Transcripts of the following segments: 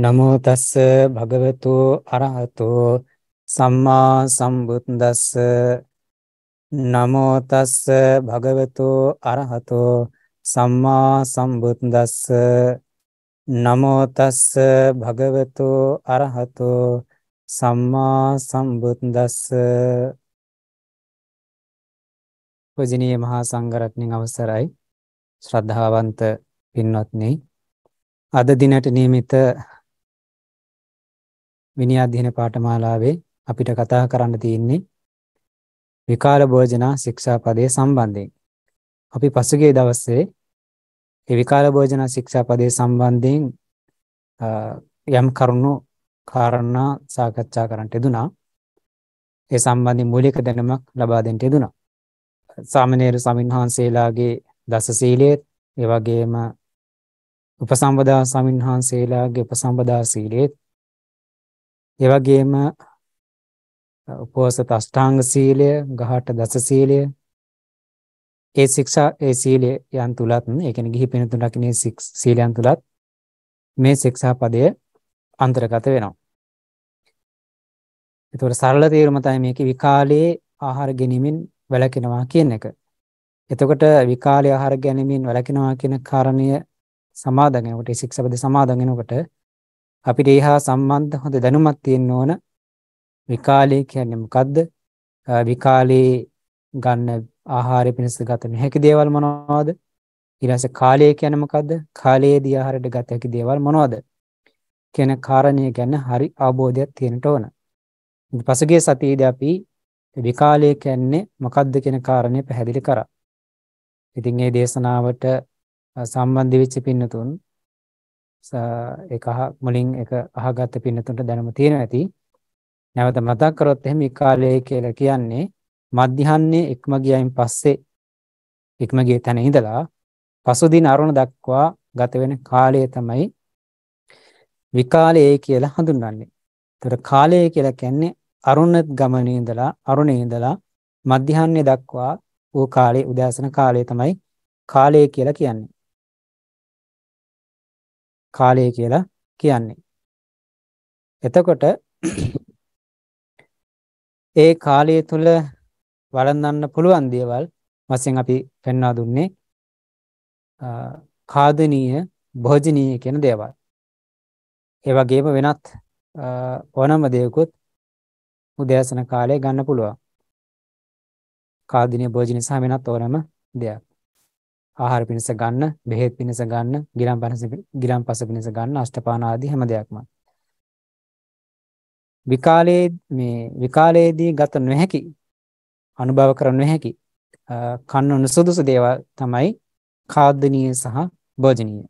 නමෝ තස්ස භගවතු අරහතෝ සම්මා සම්බුද්දස්ස නමෝ තස්ස භගවතු අරහතෝ සම්මා සම්බුද්දස්ස නමෝ තස්ස භගවතු අරහතෝ සම්මා සම්බුද්දස්ස පූජනීය මහා සංඝරත්නයන් අවසරයි ශ්‍රද්ධාවන්ත පින්වත්නි අද දිනට නියමිත විනය අධ්‍යයන පාඨමාලාවේ අපිට කතා කරන්න තියෙන්නේ විකාල භෝජනා ශික්ෂාපදයේ සම්බන්ධයෙන්. අපි පසුගිය දවසේ ඒ විකාල භෝජනා ශික්ෂාපදයේ සම්බන්ධයෙන් යම් කරුණු කාරණා සාකච්ඡා කරන්නට යෙදුනා. ඒ සම්බන්ධයෙන් මූලික දැනුමක් ලබා දෙන්නට යෙදුනා. සාමණේර සමින්හන්සේලාගේ දස සීලය, ඒ වගේම උපසම්පදා සමින්හන්සේලාගේ උපසම්පදා සීලයේ ඒ වගේම උපෝසත අෂ්ටාංග සීලය, ගහට දස සීලය ඒ ශික්ෂා ඒ සීලයන් තුලත් ඒ කියන්නේ ගිහි පිනතුන් රකින්නේ සීලයන් තුලත් මේ ශික්ෂා පදය අන්තර්ගත වෙනවා. ඒතකොට සරල තේරුම තමයි මේකේ විකාලයේ ආහාර ගැනීමෙන් වැළකෙනවා කියන එක. එතකොට විකාලයේ ආහාර ගැනීමෙන් වැළකෙනවා කියන කාරණය සමාදන් වෙනකොට ඒ ශික්ෂාපද සමාදන් වෙනකොට අපිට ඒ හා සම්බන්ධ හොඳ දැනුමක් තියෙන්න ඕන විකාලය කියන්නේ මොකද්ද විකාලේ ගන්න ආහාරය පිණිස ගත නොහැකි දේවල් මොනවද ඊළඟට කාලය කියන්නේ මොකද්ද කාලයේදී ආහාරයට ගත හැකි දේවල් මොනවද කියන කාරණය ගැන හරි අවබෝධයක් තියෙන්න ඕන පසුගිය සතියේදී අපි විකාලය කියන්නේ මොකද්ද කියන කාරණය පැහැදිලි කරා ඉතින් මේ දේශනාවට සම්බන්ධ වෙච්ච පින්නතුන් ඒක මුලින් ඒක අහගත්ත පින්නතුන්ට දැනුම තියෙනවා ඇති. නැවත මතක් කරොත් එහෙම කාලය කියලා කියන්නේ මධ්‍යහන්නේ ඉක්ම ගියයින් පස්සේ ඉක්ම ගිය තැන ඉඳලා පසුදින අරුණ දක්වා ගත වෙන කාලය තමයි විකාලයේ කියලා හඳුන්වන්නේ. ඒතර කාලය කියලා කියන්නේ අරුණ ගමනේ ඉඳලා අරුණේ ඉඳලා මධ්‍යහන්නේ දක්වා ඌ කාලේ උදෑසන කාලය තමයි කාලය කියලා කියන්නේ. කාලය කියලා කියන්නේ. එතකොට ඒ කාලය තුල වළඳන්න පුළුවන් දේවල් වශයෙන් අපි පෙන්වා දුන්නේ කාදනීය භෝජනීය කියන දේවල්. ඒ වගේම වෙනත් ඕනම දෙයකුත් උදෑසන කාලේ ගන්න පුළුවන්. කාදනීය භෝජනීය සහ වෙනත් ඕනම දෙයක්. ආහාර පිණිස ගන්න, බෙහෙත් පිණිස ගන්න, ගිලම්පස ගිලම්පස පිණිස ගන්න, අෂ්ටපාන ආදී හැම දෙයක්ම. විකාලයේ මේ විකාලයේදී ගත නොහැකි අනුභව කර නොහැකි කන්න නොසුදුසු දේවල් තමයි කාදනීය සහ භෝජනීය.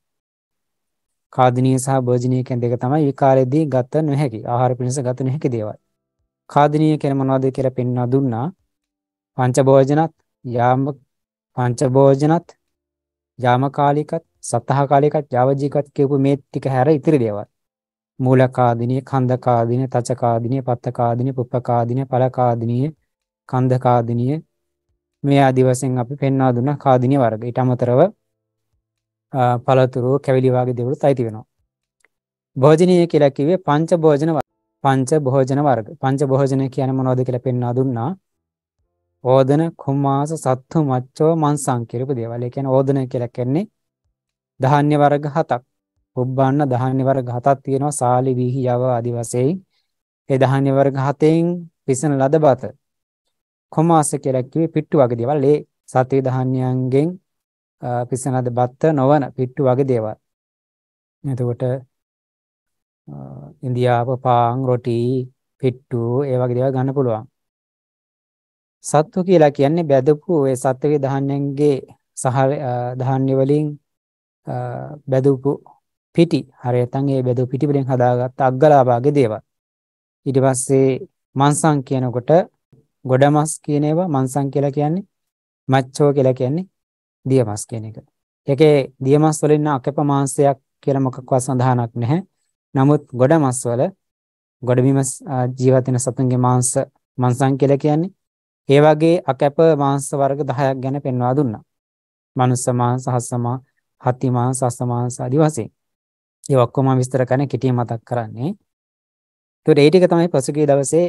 කාදනීය සහ භෝජනීය කියන දෙක තමයි විකාලයේදී ගත නොහැකි ආහාර පිණිස ගත නොහැකි දේවල්. කාදනීය කියන මොනවද කියලා පෙන්වා දුන්නා. පංච භෝජනත් යාම පංච භෝජනත් යාමකාලිකත් සතහකාලිකත් යාවජීකත් කියපු මේ ටික හැර ඉතිරි දේවල්. මූලකාදිනිය, කන්දකාදිනිය, තචකාදිනිය, පත්තකාදිනිය, පුප්පකාදිනිය, පළකාදිනිය, කන්දකාදිනිය මේ ආදි වශයෙන් අපි පෙන්වා දුන්න කාදිනිය වර්ග. ඊට අමතරව පළතුරු, කැවිලි වගේ දේවලුත් අයිති වෙනවා. භෝජනීය කියලා කිව්වේ පංච භෝජන පංච භෝජන වර්ග. පංච භෝජන කියන්නේ මොනවද කියලා පෙන්වා දුන්නා. ඕදන කුම්මාස සත්තු මච්චෝ මංසං කිරපු දේවල්. ඒ කියන්නේ ඕදන කියලා කියන්නේ ධාන්‍ය වර්ග හතක්. පුබ්බන්න ධාන්‍ය වර්ග හතක් තියෙනවා සාලි වීහි යව ආදි වශයෙන්. ඒ ධාන්‍ය වර්ග හතෙන් පිසන ලද බත. කුම්මාස කියලා කිව්වේ පිට්ටු වගේ දේවල්. ඒ සත්‍ය ධාන්‍යයන්ගෙන් පිසන ලද බත නොවන පිට්ටු වගේ දේවල්. එතකොට ඉන්දියාව පාන් රොටි පිට්ටු ඒ වගේ දේවල් ගන්න පුළුවන්. සත්තු කියලා කියන්නේ බැදපු ඒ සත්වගේ දහන්නන්ගේ සහ දහන්‍ය වලින් බැදපු පිටි හරියටම ඒ බැදපු පිටි වලින් හදාගත්ත අග්ගලාභාගේ දේවල් ඊට පස්සේ මන්සං කියනකොට ගොඩමස් කියන ඒවා මන්සං කියලා කියන්නේ මච්චෝ කියලා කියන්නේ දියමස් කියන එක. ඒකේ දියමස් වලින් අකප මාංශයක් කියලා මොකක්වත් සඳහනක් නැහැ. නමුත් ගොඩමස් වල ගොඩබිම ජීවත් වෙන සතුන්ගේ මාංශ මන්සං කියලා කියන්නේ ඒ වගේ අකැප මාංශ වර්ග 10ක් ගැන පෙන්වා දුන්නා. මනුස්ස මාංශ, හස් මාංශ, හති මාංශ, අස් මාංශ ආදී වශයෙන්. ඒ ඔක්කොම විස්තර කරන්නේ කෙටියෙන් මතක් කරන්නේ. ඒතකොට ඒ ටික තමයි පසුගිය දවසේ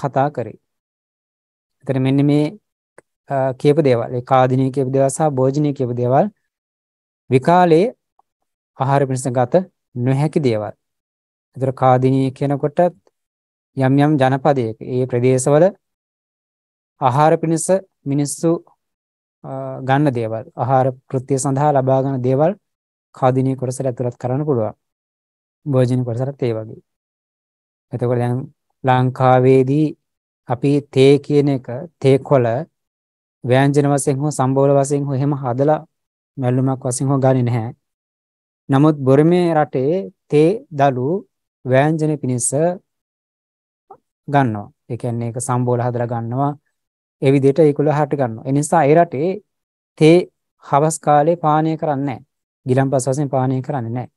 කතා කරේ. එතන මෙන්න මේ කියපු දේවල්, ඒ කාදිනී කියපු දේවල් සහ භෝජනීය කියපු දේවල් විකාලේ ආහාර පිණිස ගත නොහැකි දේවල්. ඒතර කාදිනී කියනකොට යම් යම් ජනපදයක ඒ ප්‍රදේශවල ආහාර පිණිස මිනිස්සු ගන්න දේවල් ආහාර කෘත්‍ය සඳහා ලබා ගන්න දේවල් කාදිනී කොටසට ඇතුළත් කරන්න පුළුවන්. භෝජන කොටසට ඒ වගේ. එතකොට දැන් ලංකාවේදී අපි තේ කියන එක තේ කොළ ව්‍යංජන වශයෙන් හෝ සම්බෝල වශයෙන් හෝ එහෙම හදලා මැල්ලුමක් වශයෙන් හෝ ගන්නේ නැහැ. නමුත් බොරුමේ රටේ තේ දළු ව්‍යංජන පිණිස ගන්නවා. ඒ කියන්නේ ඒක සම්බෝල හදලා ගන්නවා. ඒ විදිහට ඒගොල්ලෝ හට ගන්නවා. ඒ නිසා ඒ රටේ තේ හවස් කාලේ පානය කරන්නේ නැහැ. ගිලම්පස් වශයෙන් පානය කරන්නේ නැහැ.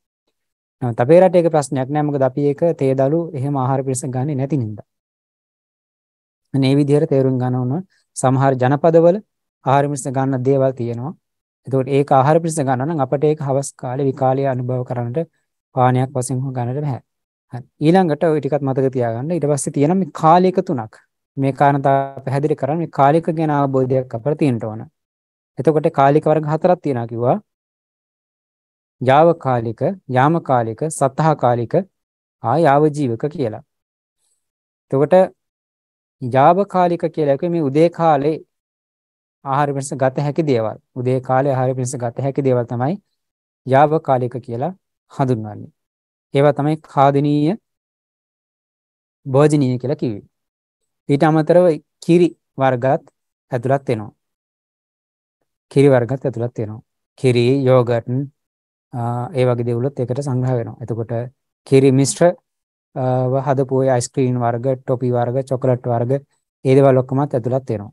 නමුත් අපේ රටේ ඒක ප්‍රශ්නයක් නෑ. මොකද අපි ඒක තේ දළු එහෙම ආහාර පිරිස ගන්නේ නැති නිසා. මේ විදිහට තේරුම් ගන්න ඕන සමහර ජනපදවල ආහාර පිරිස ගන්න දේවල් තියෙනවා. එතකොට ඒක ආහාර පිරිස ගන්න නම් අපිට ඒක හවස් කාලේ විකාලයේ අනුභව කරන්නට පානයක් වශයෙන් ගන්නට බෑ. හරි. ඊළඟට ওই ටිකත් මතක තියාගන්න. ඊට පස්සේ තියෙන මේ කාලයක තුනක්. මේ කාරණා පැහැදිලි කරන්නේ කාලික ගැන අවබෝධයක් අපර තියෙන්න ඕන. එතකොට කාලික වර්ග හතරක් තියෙනවා කිව්වා. යාව කාලික, යාම කාලික, සතහ කාලික, ආයාව ජීවක කියලා. එතකොට යාව කාලික කියලා කියන්නේ මේ උදේ කාලේ ආහාර පිණිස ගත හැකි දේවල්. උදේ කාලේ ආහාර පිණිස ගත හැකි දේවල් තමයි යාව කාලික කියලා හඳුන්වන්නේ. ඒවා තමයි කාදිනීය භෝජනීය කියලා කිව්වේ. ඊට අමතරව කිරි වර්ගත් ඇතුළත් වෙනවා. කිරි වර්ගත් ඇතුළත් වෙනවා. කිරි, යෝගට් ඒ වගේ දේවලුත් ඒකට සංග්‍රහ වෙනවා. එතකොට කිරි මිශ්‍ර හදපු ඔය අයිස්ක්‍රීම් වර්ග, ටොපි වර්ග, චොකලට් වර්ග ඒ දේවල් ඔක්කොමත් ඇතුළත් වෙනවා.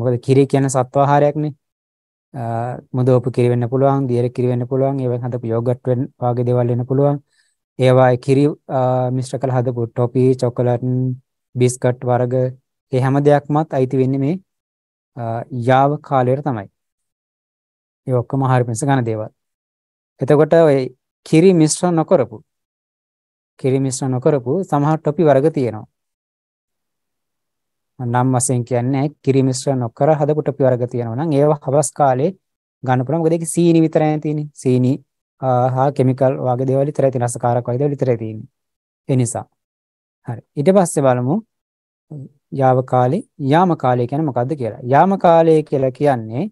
මොකද කිරි කියන සත්වාහාරයක්නේ. මුදෝපු කිරි වෙන්න පුළුවන්, දියර කිරි වෙන්න පුළුවන්, ඒවෙන් හදපු යෝගට් වෙන්න වගේ දේවල් වෙන්න පුළුවන්. ඒවා කිරි මිශ්‍ර කළ හදපු ටොපි, චොකලට් බිස්කට් වර්ග ඒ හැම දෙයක්මත් අයිති වෙන්නේ මේ යාව කාලයට තමයි. ඒ ඔක්කොම ආහාර පිණිස ගන්න දේවල්. එතකොට ඔය කිරි මිශ්‍ර නොකරපු කිරි මිශ්‍ර නොකරපු සමහර ටොපි වර්ග තියෙනවා. නම් වශයෙන් කියන්නේ කිරි මිශ්‍ර නොකර හදපු ටොපි වර්ග තියෙනවා නම් ඒවා හවස් කාලේ ගන්න පුළුවන් මොකද ඒකේ සීනි විතරයි තියෙන්නේ. සීනි හා කෙමිකල් වගේ දේවල් විතරයි තියෙන රසකාරක වගේ දේවල් විතරයි තියෙන්නේ. ඒ නිසා හරි. ඊට පස්සේ බලමු යාව කාලේ යාම කාලය කියන්නේ මොකද්ද කියලා. යාම කාලය කියලා කියන්නේ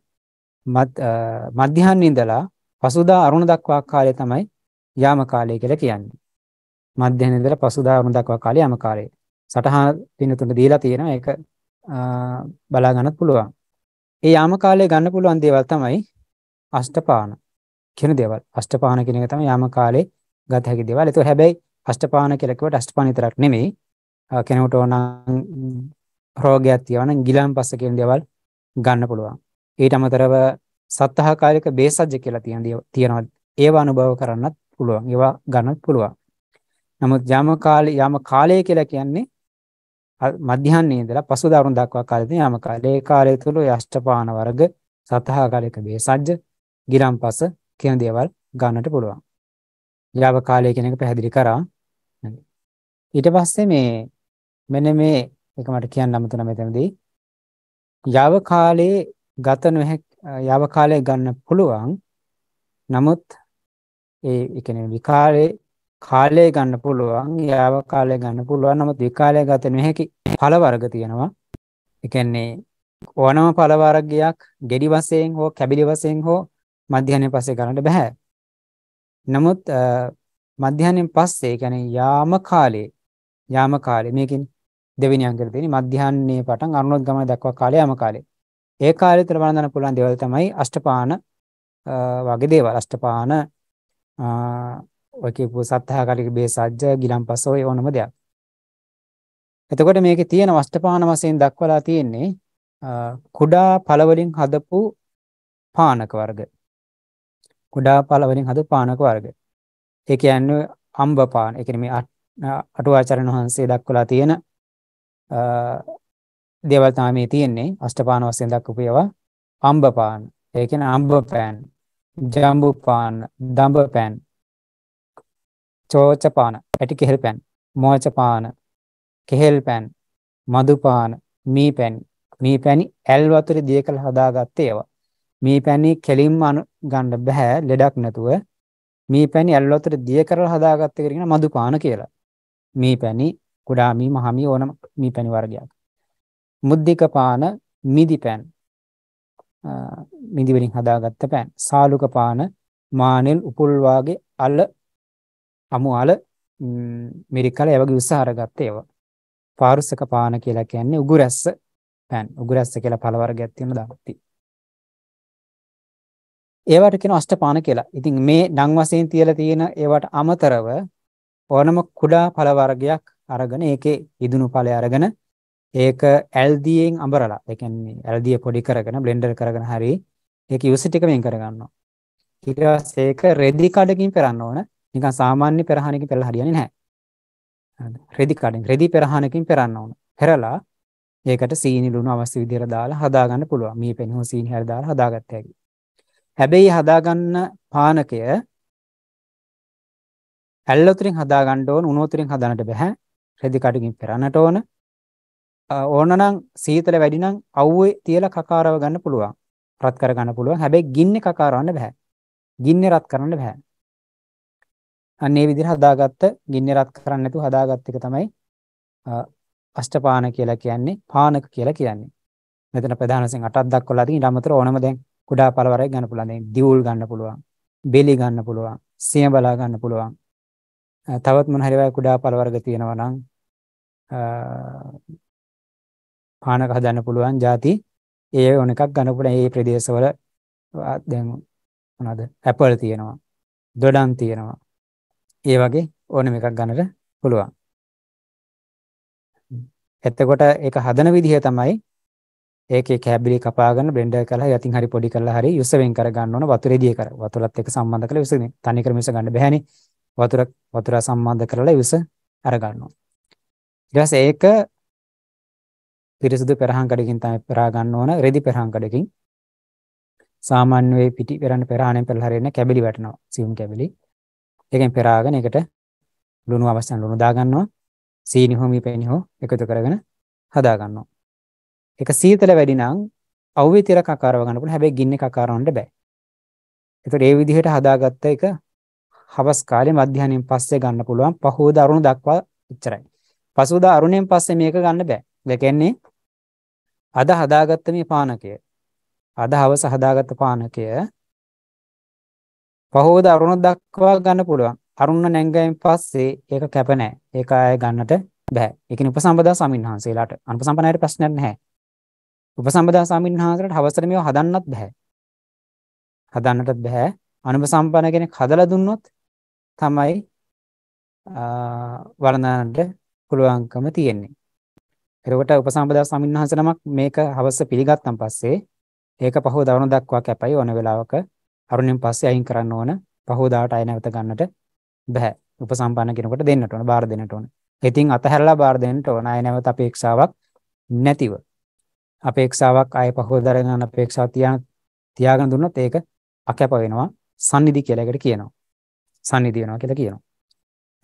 මධ්‍යහන් ඉඳලා පසුදා අරුණ දක්වා කාලය තමයි යාම කාලය කියලා කියන්නේ. මධ්‍යහන් ඉඳලා පසුදා අරුණ දක්වා කාලය යාම කාලය. සටහන පින තුන දීලා තියෙනවා. ඒක බලා ගන්නත් පුළුවන්. ඒ යාම කාලය ගන්න පුළුවන් දේවල් තමයි අෂ්ටපාන කියන දේවල්. අෂ්ටපාන කියන එක තමයි යාම කාලේ ගත හැකි දේවල්. ඒක හැබැයි අෂ්ටපාන කියලා කිව්වට අෂ්ටපාන විතරක් නෙමෙයි. කෙනෙකුට ඕන රෝගයක් තියෙනවා ගිලම්පස්ස කියන දේවල් ගන්න පුළුවන්. ඊට අමතරව සත්හාකාරික බේසජ්‍ය කියලා තියෙන තියෙනවා. ඒව අනුභව කරන්නත් පුළුවන්. ඒවා ගන්නත් පුළුවන්. නමුත් යම කාලේ යම කාලය කියලා කියන්නේ මධ්‍යහන්නේ ඉඳලා පසුදාරුණ දක්වා කාලේ තියෙන යම කාලේ. ඒ කාලය තුල යෂ්ඨපාන වර්ග සතහාකාරික බේසජ්‍ය ගිලම්පස කියන දේවල් ගන්නට පුළුවන්. ලාභ කාලය කියන එක පැහැදිලි කරා. ඊට පස්සේ මේ මෙන්න මේ එක මට කියන්න අමතන මෙතනදී යාව කාලේ ගත නොහැක යාව කාලේ ගන්න පුළුවන්. නමුත් ඒ කියන්නේ විකාලේ කාලය ගන්න පුළුවන් යාව කාලය ගන්න පුළුවන් නමුත් විකාලය ගත නොහැකි ඵල වර්ග තියෙනවා. ඒ කියන්නේ ඕනම ඵල වර්ගයක් ගෙඩි වශයෙන් හෝ කැබිලි වශයෙන් හෝ මධ්‍යහනේ පස්සේ ගන්නට බෑ. නමුත් මධ්‍යහනෙන් පස්සේ කියන්නේ යාම කාලේ යාම කාලේ මේකෙන් දෙවෙනි අංකෙට තියෙන්නේ මධ්‍යහන්නේ පටන් අරුණොත් ගමන දක්වා කාලය යාම කාලේ. ඒ කාලේ තුළ බලන්න පුළුවන් දේවල් තමයි අෂ්ටපාන වගේ දේවල්. අෂ්ටපාන ඔය කියපු සත්හාකාලික බේසජ්ජ ගිලම්පස ඔය ඕනම දෙයක්. එතකොට මේකේ තියෙන අෂ්ටපාන වශයෙන් දක්වලා තියෙන්නේ කුඩා පළවලින් හදපු පානක වර්ග. කුඩා පළවලින් හදපු පානක වර්ග. ඒ කියන්නේ අම්බපාන. ඒ කියන්නේ මේ අටුවාචාර්යන් වහන්සේ දක්වලා තියෙන දේවල් තමයි මේ තියෙන්නේ. අෂ්ටපාන වශයෙන් දක්වපු ඒවා අම්බපාන. ඒ කියන්නේ අම්බපෑන්, ජම්බුපාන, දඹපෑන්, චෝචපාන, ඇටි කෙහෙල්පෑන්, මෝචපාන, කෙහෙල්පෑන්, මදුපාන, මීපැන්, මීපැණි ඇල් වතුරේ දිය කළ හදාගත්තේ ඒවා. මේ පැණි කෙලින්ම ගන්න බෑ ලෙඩක් නැතුව මේ පැණි ඇල්ලොතට දිය කරලා හදාගත්ත එක කියන මදුපාන කියලා. මේ පැණි කුඩා මී මහ මී ඕනම මේ පැණි වර්ගයක්. මුද්దిక පාන මිදි පැන්. මිදි වලින් හදාගත්ත පැන්. සාලුක පාන මානෙල් උපුල් වාගේ අල අමු අල මිරිකල ඒ වගේ උසහරගත්ත ඒවා. පාරුසක පාන කියලා කියන්නේ උගුරැස්ස පැන්. උගුරැස්ස කියලා පළ වර්ගයක් තියෙන දාපති. ඒවට කියන අෂ්ටපාන කියලා. ඉතින් මේ නම් වශයෙන් තියලා තියෙන ඒවට අමතරව ඕනම කුඩා ඵල වර්ගයක් අරගෙන ඒකේ ඉදුණු ඵලය අරගෙන ඒක ඇල්දියෙන් අඹරලා ඒ කියන්නේ ඇල්දිය පොඩි කරගෙන බ්ලෙන්ඩර් කරගෙන හරි ඒක යූසිට් එක වෙන් කරගන්නවා. ඊට පස්සේ ඒක රෙදි කඩකින් පෙරන්න ඕන. නිකන් සාමාන්‍ය පෙරහණකින් පෙරලා හරියන්නේ නැහැ. රෙදි කඩෙන් රෙදි පෙරහණකින් පෙරන්න ඕන. පෙරලා ඒකට සීනි ලුණු අවශ්‍ය විදිහට දාලා හදාගන්න පුළුවන්. මී පෙනහෝ සීනි හැර දාලා හදාගත්ත හැකියි. හැබැයි හදාගන්න පානකය ඇල්ලොතුරින් හදාගන්න ඕන උනෝතුරින් හදනට බැහැ රෙදි කටුකින් පෙරන්නට ඕන ඕනනම් සීතල වැඩිනම් අව්වේ තියලා කකාරව ගන්න පුළුවන් රත් කරගන්න පුළුවන් හැබැයි ගින්නේ කකාරවන්න බෑ ගින්නේ රත් කරන්න බෑ අන්න ඒ විදිහට හදාගත්ත ගින්නේ රත් කරන්න නැතුව හදාගත්ත එක තමයි අෂ්ටපාන කියලා කියන්නේ පානක කියලා කියන්නේ මෙතන ප්‍රධාන වශයෙන් 8ක් දක්වලා තියෙන ඊට අමතරව ඕනම දැන් කුඩා පළවරක් ගන්න පුළුවන්. දැන් දියුල් ගන්න පුළුවන්. බෙලි ගන්න පුළුවන්. සිය බලා ගන්න පුළුවන්. තවත් මොන හරි කුඩා පළ වර්ග තියෙනවා නම් පානක හදන්න පුළුවන් ಜಾති ඒ ඕන එකක් ගන්න පුළුවන්. ඒ ප්‍රදේශවල දැන් මොනවද? ඇපල් තියෙනවා. දොඩම් තියෙනවා. ඒ වගේ ඕනම එකක් ගන්නට පුළුවන්. එතකොට ඒක හදන විදිහ තමයි ඒකේ කැබිලි කපාගෙන බ්ලෙන්ඩර් කරලා යතින් හරි පොඩි කරලා හරි යුස වෙන් කර ගන්න ඕන වතුරේදී කර. වතුරත් එක්ක සම්බන්ධ කරලා යුස තනි ක්‍රම යුස ගන්න බෑනේ. වතුර වතුර සම්බන්ධ කරලා යුස අර ගන්න ඕන. ඊට පස්සේ ඒක පිරිසුදු පෙරහන් කඩකින් තමයි පෙරා ගන්න ඕන. රෙදි පෙරහන් කඩකින් සාමාන්‍ය වේ පිටි පෙරන්න පෙරහණෙන් පෙරලා හරින්න කැබිලි වැටෙනවා. සියුම් කැබිලි. ඒකෙන් පෙරාගෙන ඒකට ලුණු අවශ්‍ය ලුණු දා ගන්නවා. සීනි හෝ මී පැණි හෝ එකතු කරගෙන හදා ගන්නවා. ඒක සීතල වැඩි නම් අවුවේ තිරක් අකාරව ගන්න පුළුවන්. හැබැයි ගින්න එක අකාරවන්න බෑ. ඒතකොට ඒ විදිහට හදාගත්ත එක හවස් කාලේ මධ්‍යහනින් පස්සේ ගන්න පුළුවන්. පහෝද අරුණ දක්වා ඉච්චරයි. පසුදා අරුණෙන් පස්සේ මේක ගන්න බෑ. ඒ කියන්නේ අද හදාගත්ත මේ පානකය අද හවස හදාගත්ත පානකය පහෝද අරුණ දක්වා ගන්න පුළුවන්. අරුණ නැංගයෙන් පස්සේ ඒක කැප නැහැ. ඒක ආය ගන්නට බෑ. ඒකෙන උපසම්පදා සමින්හන්සේලාට අනුපසම්පනායට ප්‍රශ්නයක් නැහැ. උපසම්පදා ස්වාමීන් වහන්සේට හවසට මේව හදන්නත් බෑ. හදන්නටත් බෑ. අනුපසම්පන්න කෙනෙක් හදලා දුන්නොත් තමයි වර්ණනට පුළුවන්කම තියෙන්නේ. එතකොට උපසම්පදා ස්වාමීන් වහන්සේ නමක් මේක හවස පිළිගත්තන් පස්සේ ඒක පහව දවන දක්වා කැපයි ඕන වෙලාවක අරුණින් පස්සේ අයින් කරන්න ඕන පහවදාට අය නැවත ගන්නට බෑ. උපසම්පන්න කෙනෙකුට දෙන්නට ඕන, බාර දෙන්නට ඕන. ඉතින් අතහැරලා බාර දෙන්නට ඕන අය නැවත අපේක්ෂාවක් නැතිව අපේක්ෂාවක් ආය පහව දරගන්න අපේක්ෂාව තියාන තියාගෙන දුන්නොත් ඒක අකැප වෙනවා සන්නිධි කියලා එකට කියනවා සන්නිධි වෙනවා කියලා කියනවා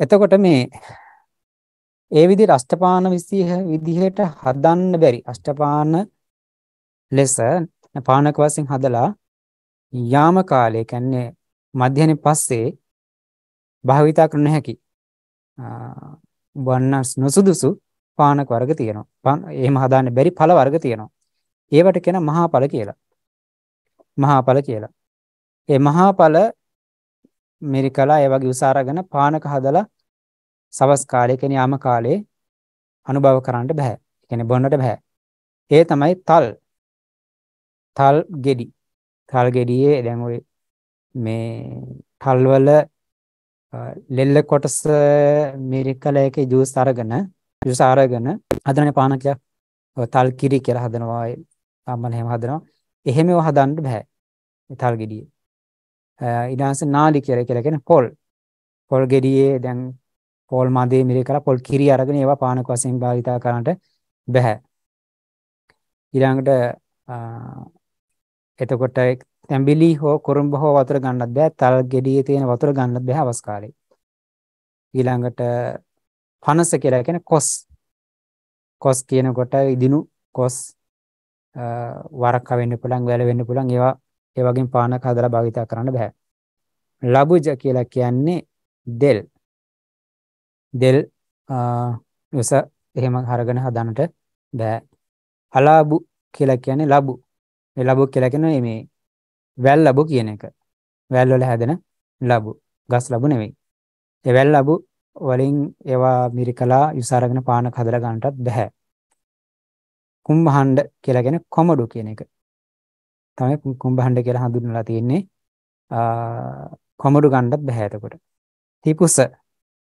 එතකොට මේ ඒ විදිහට අෂ්ටපාන 20 විදිහට හදන්න බැරි අෂ්ටපාන ලෙස පානක වශයෙන් හදලා යාම කාලය කියන්නේ මධ්‍යහන පස්සේ භාවිතා කරන්න හැකි වන්න නොසුදුසු පානක වර්ග තියෙනවා. එහෙම හදාන්න බැරි ඵල වර්ග තියෙනවා. ඒවට කියන මහා ඵල කියලා. මහා ඵල කියලා. ඒ මහා ඵල මෙරිකලා ඒ වගේ උසාරගෙන පානක හදලා සවස් කාලේ කියන්නේ යාම කාලේ අනුභව කරන්න බෑ. කියන්නේ බොන්නට බෑ. ඒ තමයි තල්. තල් ගෙඩි. තල් ගෙඩියේ දැන් ওই මේ තල් වල ලෙල්ල කොටස මෙරිකලා එකේ ජූස් අරගෙන විශේෂ අරගෙන හදන පානකයක් තල් කිරි කියලා හදනවා සාමාන්‍ය හැම හදනවා. එහෙම ඒවා හදන්න බෑ. මේ තල් ගෙඩිය. ඊට නාලි කියලා කියලා කියන්නේ පොල්. පොල් ගෙඩියේ දැන් පොල් මදේ මිරේ කරලා පොල් කිරි අරගෙන ඒවා පානක වශයෙන් භාවිතා කරන්නට බෑ. ඊළඟට එතකොට තැඹිලි හෝ කුරුම්බ හෝ වතුර ගන්නත් බෑ තල් ගෙඩියේ තියෙන වතුර ගන්නත් බෑ අවස් කාලේ ඊළඟට පනස කියලා කියන්නේ කොස්. කොස් කියනකොට ඉදිනු කොස් වරක්ක වෙන්න පුළුවන්, වැල වෙන්න පුළුවන්. ඒවා ඒ වගේම පානක හදලා භාවිතා කරන්න බෑ. ලබුජ කියලා කියන්නේ දෙල්. දෙල් උස එහෙම හරගෙන හදන්නට බෑ. අලාබු කියලා කියන්නේ ලබු. මේ ලබු කියලා කියන්නේ මේ වැල් ලබු කියන එක. වැල් වල හැදෙන ලබු. ගස් ලබු නෙවෙයි. ඒ වැල් ලබු වලින් ඒවා මිරිකලා යුසාරගෙන පානක් හදලා ගන්නටත් බෑ. කුම්භහණ්ඩ කියලා කියන්නේ කොමඩු කියන එක. තමයි කුම්භහණ්ඩ කියලා හඳුන්වලා තියෙන්නේ. කොමඩු ගන්නත් බෑ එතකොට. තිපුස